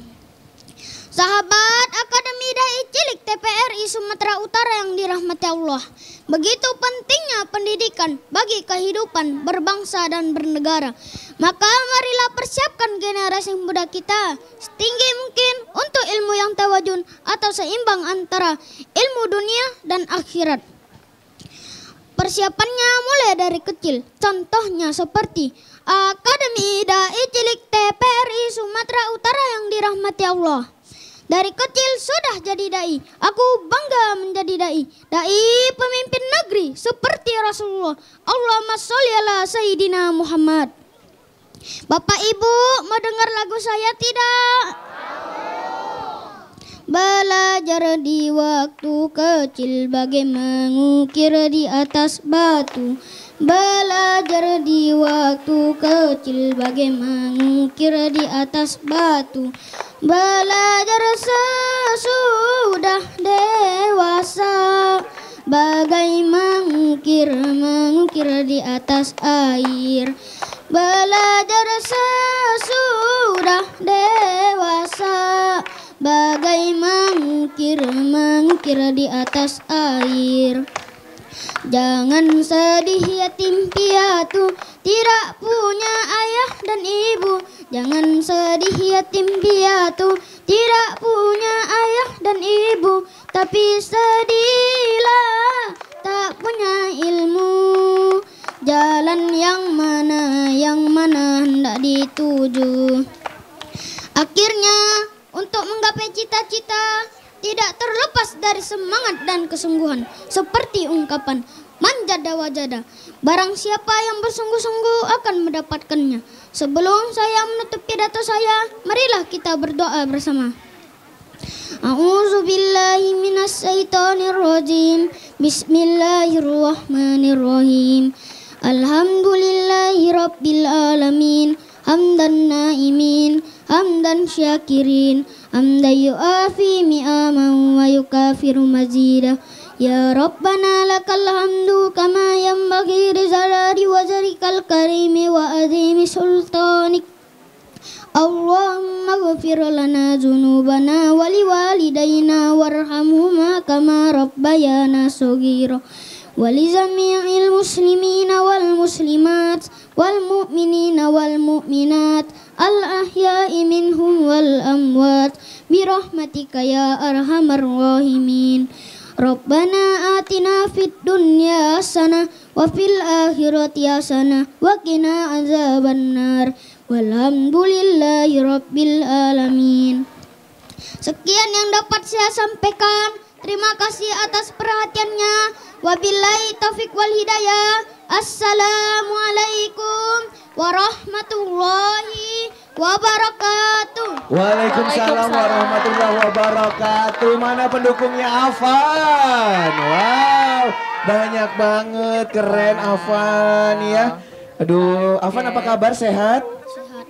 Sahabat Akademi Dai Cilik TPRI Sumatera Utara yang dirahmati Allah. Begitu pentingnya pendidikan bagi kehidupan berbangsa dan bernegara. Maka marilah persiapkan generasi muda kita setinggi mungkin untuk ilmu yang tawajun atau seimbang antara ilmu dunia dan akhirat. Persiapannya mulai dari kecil, contohnya seperti Akademi Dai Cilik TPRI Sumatera Utara yang dirahmati Allah. Dari kecil sudah jadi dai. Aku bangga menjadi dai. Dai pemimpin negeri seperti Rasulullah. Allahumma sholli ala sayyidina Muhammad. Bapak Ibu mau dengar lagu saya tidak? Belajar di waktu kecil bagaimana mengukir di atas batu. Belajar di waktu kecil bagaimana mengukir di atas batu. Belajar sesudah dewasa Bagai mengukir, mengukir di atas air Belajar sesudah dewasa Bagai mengukir, mengukir di atas air Jangan sedih yatim piatu ya, Tidak punya ayah dan ibu Jangan sedih yatim piatu ya, Tidak punya ayah dan ibu Tapi sedihlah tak punya ilmu Jalan yang mana, yang mana hendak dituju Akhirnya untuk menggapai cita-cita tidak terlepas dari semangat dan kesungguhan seperti ungkapan manjada wajada. Barang siapa yang bersungguh-sungguh akan mendapatkannya. Sebelum saya menutup pidato saya, marilah kita berdoa bersama. A'udzubillahi Bismillahirrahmanirrahim. Alhamdulillahi rabbil alamin. Hamdan naimin, hamdan syakirin. لا يؤافي مئاما ويكافر مزيدا يا ربنا لك الحمد كما ينبغي لجلال وجهك الكريم وعظيم سلطانك اللهم اغفر لنا ذنوبنا ولوالدينا وارحمهما كما ربيانا صغيرا ولجميع المسلمين والمسلمات wal muminin wal mu'minat al ahya'i minhum wal amwat bi rahmatika ya arhamar rahimin Rabbana atina fid dunya sana, wa fil akhirati hasanah wa qina azabannar walhamdulillahi rabbil alamin Sekian yang dapat saya sampaikan. Terima kasih atas perhatiannya. Wabillahi taufik wal hidayah. Assalamualaikum warahmatullahi wabarakatuh. Waalaikumsalam warahmatullahi wabarakatuh. Mana pendukungnya Afan? Wow, banyak banget, keren Afan ya. Aduh, Afan apa kabar? Sehat?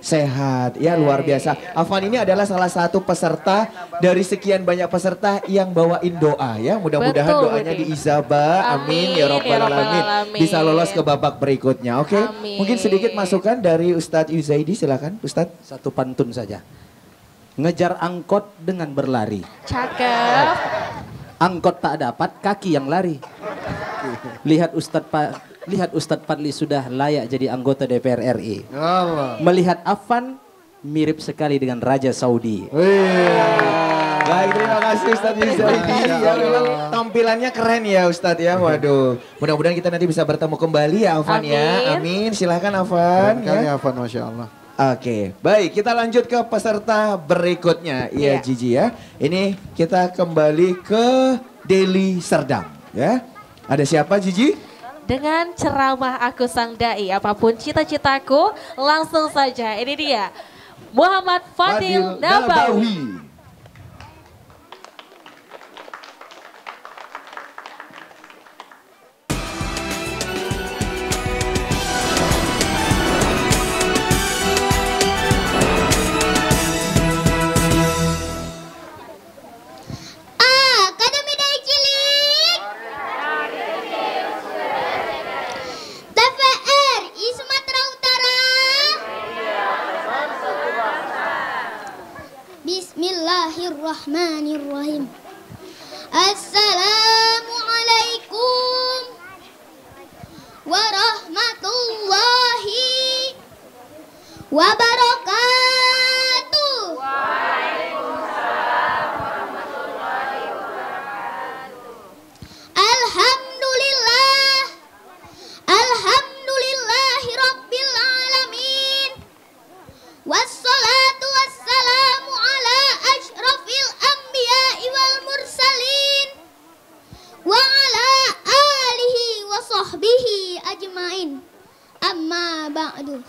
sehat. Ya luar biasa. Afan ini adalah salah satu peserta dari sekian banyak peserta yang bawain doa ya. Mudah-mudahan doanya di Amin, amin ya, ya robbal alamin. Bisa lolos ke babak berikutnya. Oke. Okay? Mungkin sedikit masukan dari Ustadz Yuzaidi silakan Ustadz. Satu pantun saja. Ngejar angkot dengan berlari. Cakep. Angkot tak dapat, kaki yang lari. Lihat Ustadz Pak lihat Ustadz Fadli sudah layak jadi anggota DPR RI. Allah. Melihat Afan mirip sekali dengan Raja Saudi. Baik, terima kasih Ustadz Yusuf. Ya, tampilannya keren ya Ustadz ya. Iya. Waduh, mudah-mudahan kita nanti bisa bertemu kembali ya Afan ya. Amin. ya. Amin, silahkan Afan. Kali ya. Afan, Masya Allah. Oke, baik kita lanjut ke peserta berikutnya. Ya, yeah. Gigi ya. Ini kita kembali ke Deli Serdang ya. Ada siapa Gigi? dengan ceramah aku sang dai apapun cita-citaku langsung saja ini dia Muhammad Fadil, Fadil Nabawi. Nabawi. Ibrahim. Assalamualaikum warahmatullahi wabarakatuh. bang aduh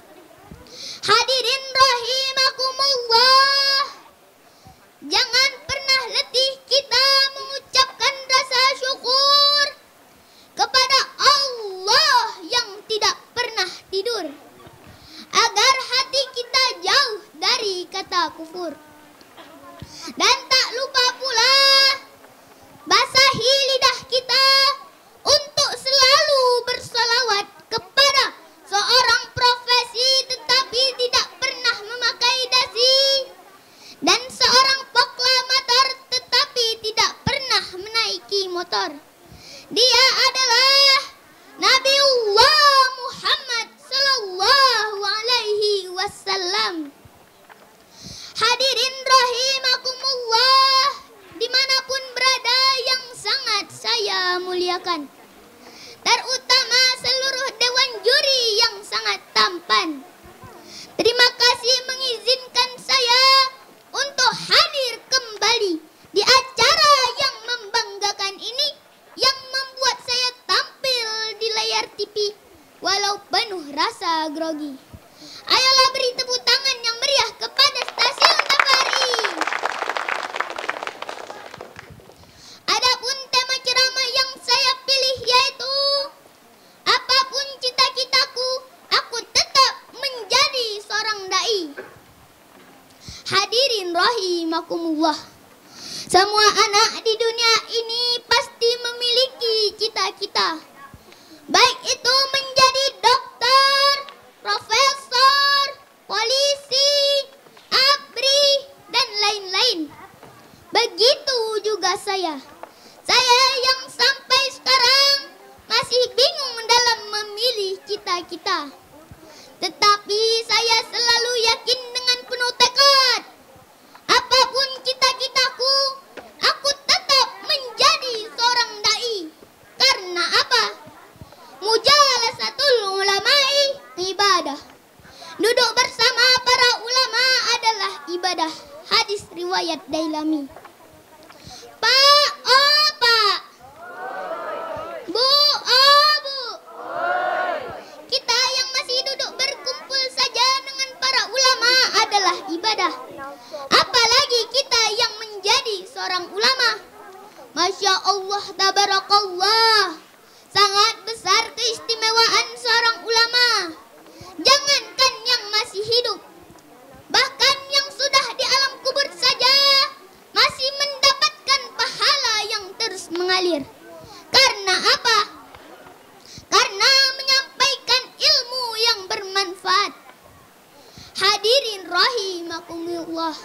maqumillah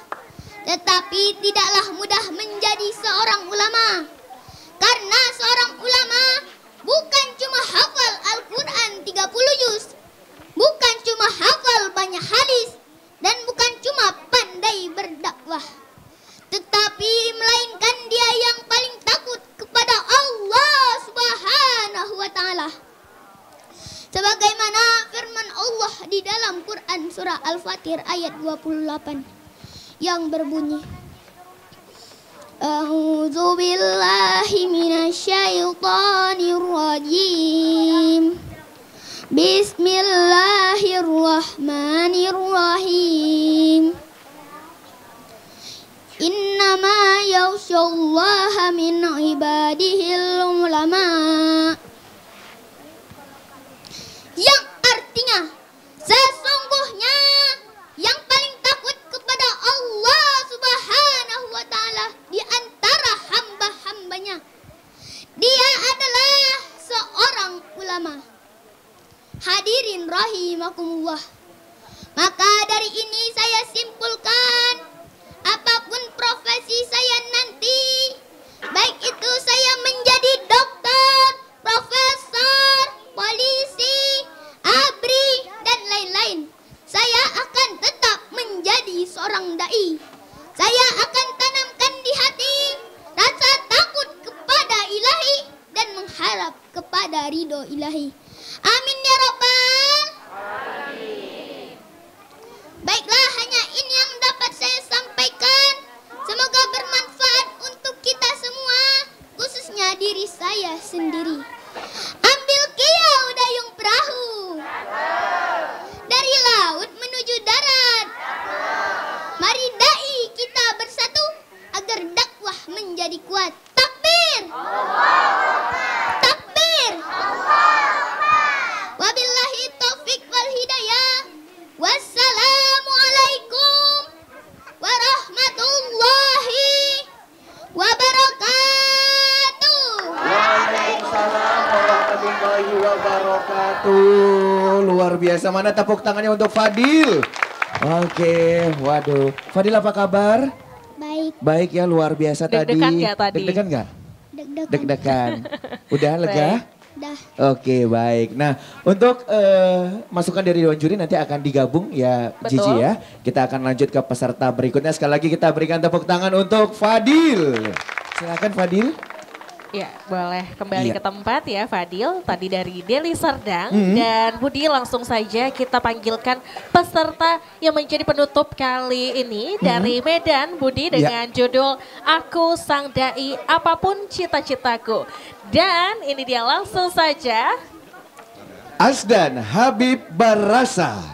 tetapi tidaklah mudah menjadi seorang ulama karena seorang ulama bukan cuma hafal Al-Qur'an 30 juz bukan cuma hafal banyak hadis dan bukan cuma pandai berdakwah tetapi melainkan dia yang paling takut kepada Allah Subhanahu wa taala Sebagaimana firman Allah di dalam Quran surah Al-Fatir ayat 28 yang berbunyi A'udzu billahi minasyaitonir rajim. Bismillahirrahmanirrahim. Innama yakhshallaha min ibadihil ulama yang artinya sesungguhnya yang paling takut kepada Allah Subhanahu wa taala di antara hamba-hambanya dia adalah seorang ulama hadirin rahimakumullah maka dari ini saya simpulkan apapun profesi saya nanti baik itu saya menjadi dokter profesor polisi abri, dan lain-lain. Saya akan tetap menjadi seorang da'i. Saya akan tanamkan di hati rasa takut kepada ilahi dan mengharap kepada ridho ilahi. Amin ya Rabbal. Amin. Baiklah, hanya ini yang dapat saya sampaikan. Semoga bermanfaat untuk kita semua, khususnya diri saya sendiri. Amin. Kia Udayung Perahu. Dari laut menuju darat. Mari dai kita bersatu agar dakwah menjadi kuat. Takbir. Takbir. Wabillahi taufik wal hidayah. Wassalamualaikum warahmatullahi wabarakatuh. wabarakatuh. Luar biasa. Mana tepuk tangannya untuk Fadil? Oke, waduh. Fadil apa kabar? Baik. Baik ya, luar biasa Deg tadi. Deg-degan gak tadi? Deg-degan deg Udah lega? Udah. Oke, baik. Nah, untuk uh, masukan dari Dewan Juri nanti akan digabung ya Jiji ya. Kita akan lanjut ke peserta berikutnya. Sekali lagi kita berikan tepuk tangan untuk Fadil. Silakan Fadil. Ya, boleh kembali ya. ke tempat ya Fadil. Tadi dari Deli Serdang mm -hmm. dan Budi langsung saja kita panggilkan peserta yang menjadi penutup kali ini mm -hmm. dari Medan Budi iya. dengan ya. judul Aku Sang Dai Apapun Cita-citaku. Dan ini dia langsung saja Asdan Habib Barasa.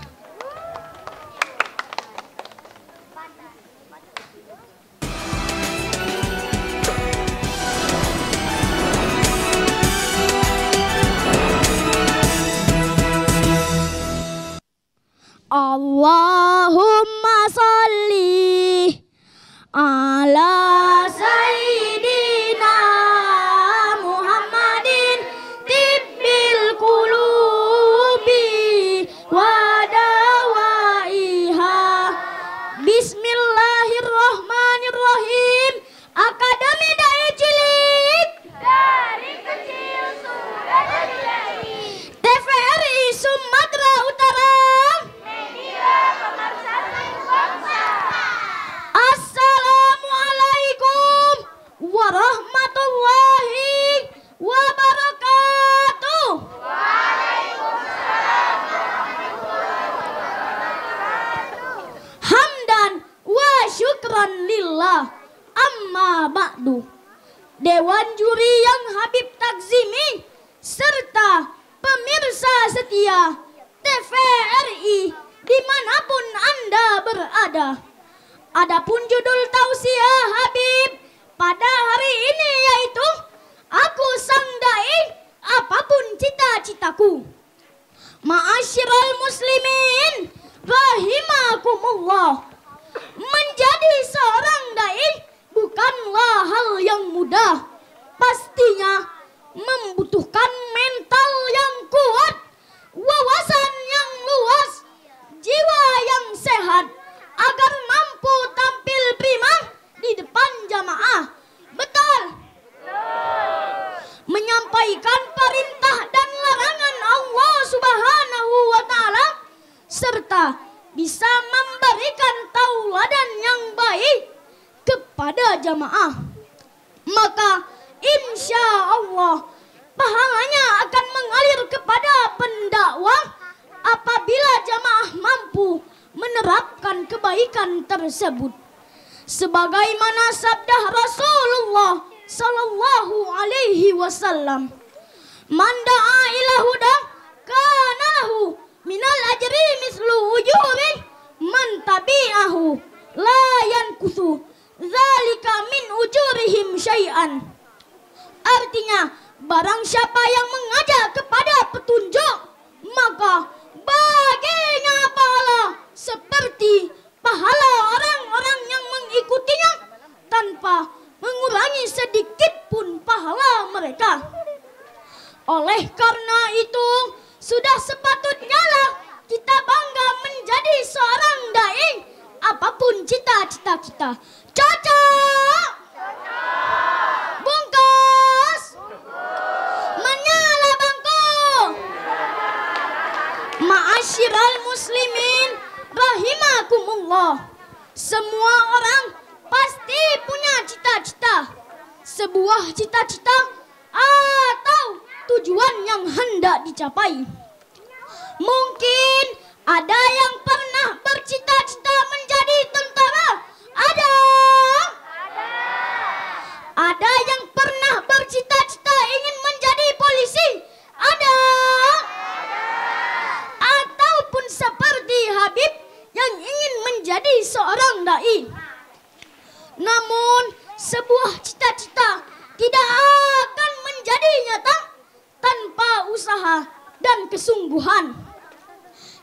Allahumma salli ala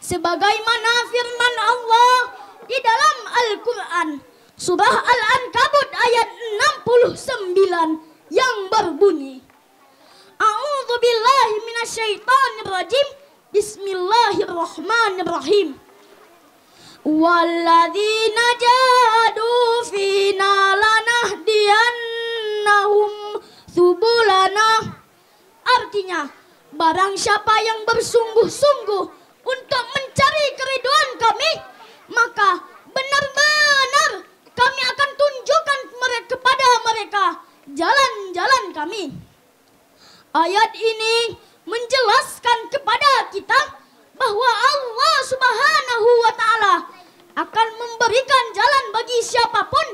sebagaimana firman Allah di dalam Al-Quran Surah Al-Ankabut ayat 69 yang berbunyi A'udhu billahi minasyaitonir rajim Bismillahirrahmanirrahim Walladzina jadu fina diannahum subulana Artinya barang siapa yang bersungguh-sungguh untuk mencari keriduan kami, maka benar-benar kami akan tunjukkan mereka, kepada mereka jalan-jalan kami. Ayat ini menjelaskan kepada kita bahwa Allah Subhanahu wa taala akan memberikan jalan bagi siapapun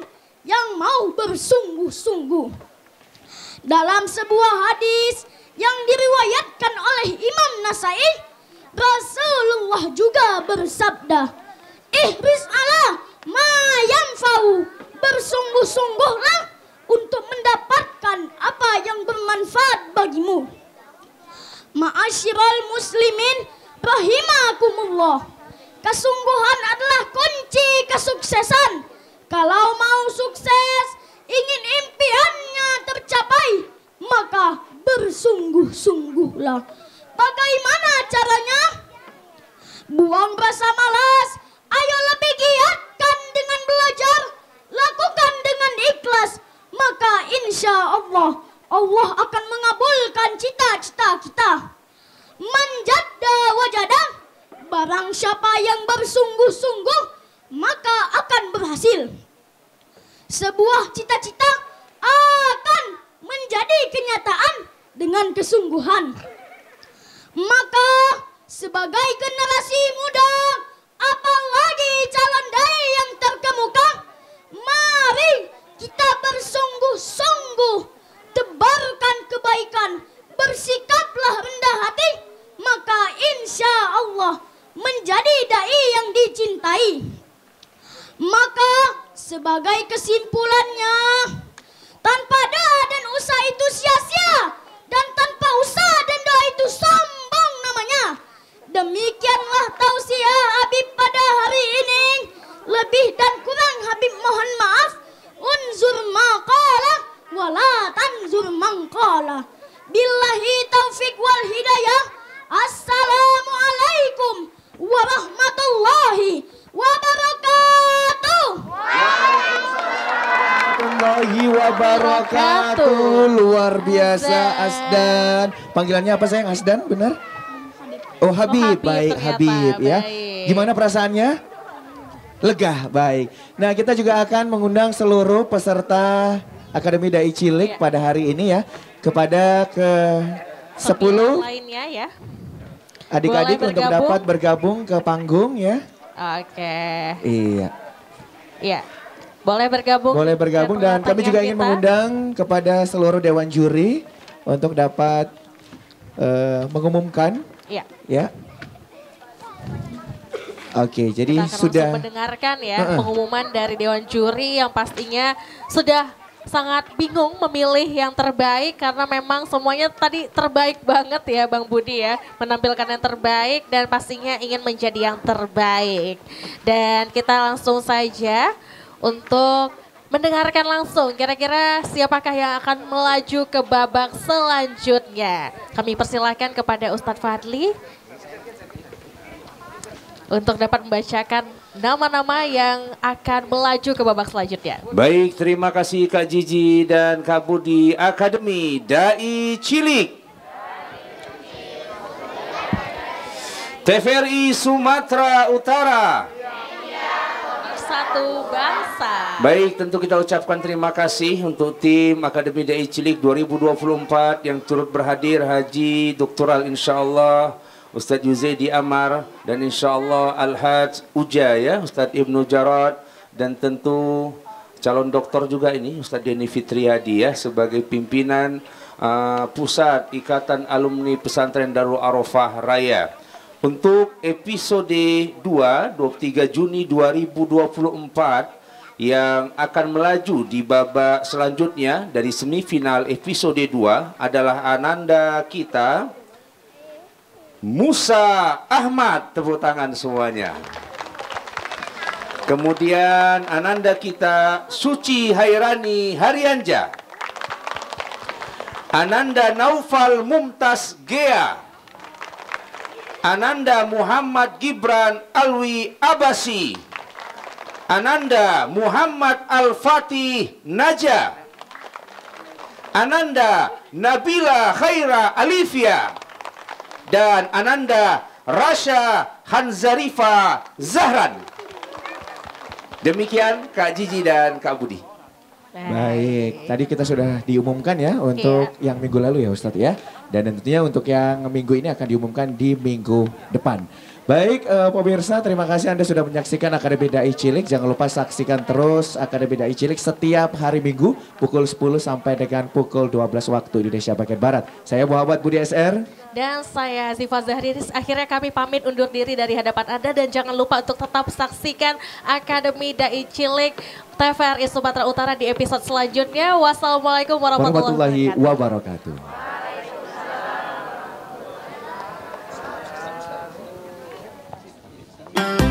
yang mau bersungguh-sungguh. Dalam sebuah hadis yang diriwayatkan oleh Imam Nasai, Rasulullah juga bersabda, "Ihris mayam fau Bersungguh-sungguhlah untuk mendapatkan apa yang bermanfaat bagimu. Ma'asyiral muslimin rahimakumullah. Kesungguhan adalah kunci kesuksesan. Kalau mau sukses, ingin impiannya tercapai, maka bersungguh-sungguhlah Bagaimana caranya? Buang rasa malas. Ayo lebih giatkan dengan belajar. Lakukan dengan ikhlas. Maka insya Allah, Allah akan mengabulkan cita-cita kita. Menjada wajada. Barang siapa yang bersungguh-sungguh, maka akan berhasil. Sebuah cita-cita akan menjadi kenyataan dengan kesungguhan. Maka sebagai generasi muda, apalagi calon dai yang terkemuka, mari kita bersungguh-sungguh tebarkan kebaikan, bersikaplah rendah hati, maka insya Allah menjadi dai yang dicintai. Maka sebagai kesimpulannya, tanpa doa dan usaha itu sia-sia, dan tanpa usaha dan doa itu sama. Demikianlah tausiah Habib pada hari ini. Lebih dan kurang Habib mohon maaf. Unzur maqala wala tanzur mangqala. Billahi taufik wal hidayah. Assalamualaikum warahmatullahi wabarakatuh. Warahmatullahi wabarakatuh. Luar biasa Asdan. Panggilannya apa sayang Asdan benar? Oh, oh Habib, Habib baik Habib ya. Baik. Gimana perasaannya? Lega, baik. Nah kita juga akan mengundang seluruh peserta Akademi Dai Cilik ya. pada hari ini ya. Kepada ke sepuluh ya. Adik-adik untuk dapat bergabung ke panggung ya. Oke. Iya. Iya. Boleh bergabung. Boleh bergabung dan, dan kami juga ingin mengundang kepada seluruh dewan juri untuk dapat uh, mengumumkan Iya. Ya. Oke, jadi Kita akan sudah mendengarkan ya uh -uh. pengumuman dari dewan juri yang pastinya sudah sangat bingung memilih yang terbaik karena memang semuanya tadi terbaik banget ya Bang Budi ya menampilkan yang terbaik dan pastinya ingin menjadi yang terbaik dan kita langsung saja untuk mendengarkan langsung kira-kira siapakah yang akan melaju ke babak selanjutnya. Kami persilahkan kepada Ustadz Fadli untuk dapat membacakan nama-nama yang akan melaju ke babak selanjutnya. Baik, terima kasih Kak Jiji dan Kak Budi Akademi Dai Cilik. TVRI Sumatera Utara satu bangsa. Baik, tentu kita ucapkan terima kasih untuk tim Akademi Dai Cilik 2024 yang turut berhadir Haji Doktoral Insya Allah Ustadz Yuzaidi Amar dan Insya Allah Al-Haj Uja ya Ustadz Ibnu Jarod dan tentu calon doktor juga ini Ustadz Denny Fitriadi ya sebagai pimpinan uh, pusat Ikatan Alumni Pesantren Darul Arafah Raya. Untuk episode 2, 23 Juni 2024 yang akan melaju di babak selanjutnya dari semifinal episode 2 adalah Ananda kita Musa Ahmad tepuk tangan semuanya. Kemudian Ananda kita Suci Hairani Haryanja. Ananda Naufal Mumtaz Gea. Ananda Muhammad Gibran Alwi Abasi Ananda Muhammad Al-Fatih Naja Ananda Nabila Khaira Alifia dan Ananda Rasha Hanzarifa Zahran. Demikian Kak Jiji dan Kak Budi. Baik, tadi kita sudah diumumkan ya untuk iya. yang minggu lalu ya Ustadz ya. Dan tentunya untuk yang minggu ini akan diumumkan di minggu depan. Baik uh, pemirsa, terima kasih Anda sudah menyaksikan Akademi Dai Cilik. Jangan lupa saksikan terus Akademi Dai Cilik setiap hari Minggu pukul 10 sampai dengan pukul 12 waktu Indonesia bagian barat. Saya Muhammad Budi SR dan saya Ziva Zahriris. Akhirnya kami pamit undur diri dari hadapan Anda dan jangan lupa untuk tetap saksikan Akademi Dai Cilik TVRI Sumatera Utara di episode selanjutnya. Wassalamualaikum warahmatullahi, wabarakatuh. Thank you.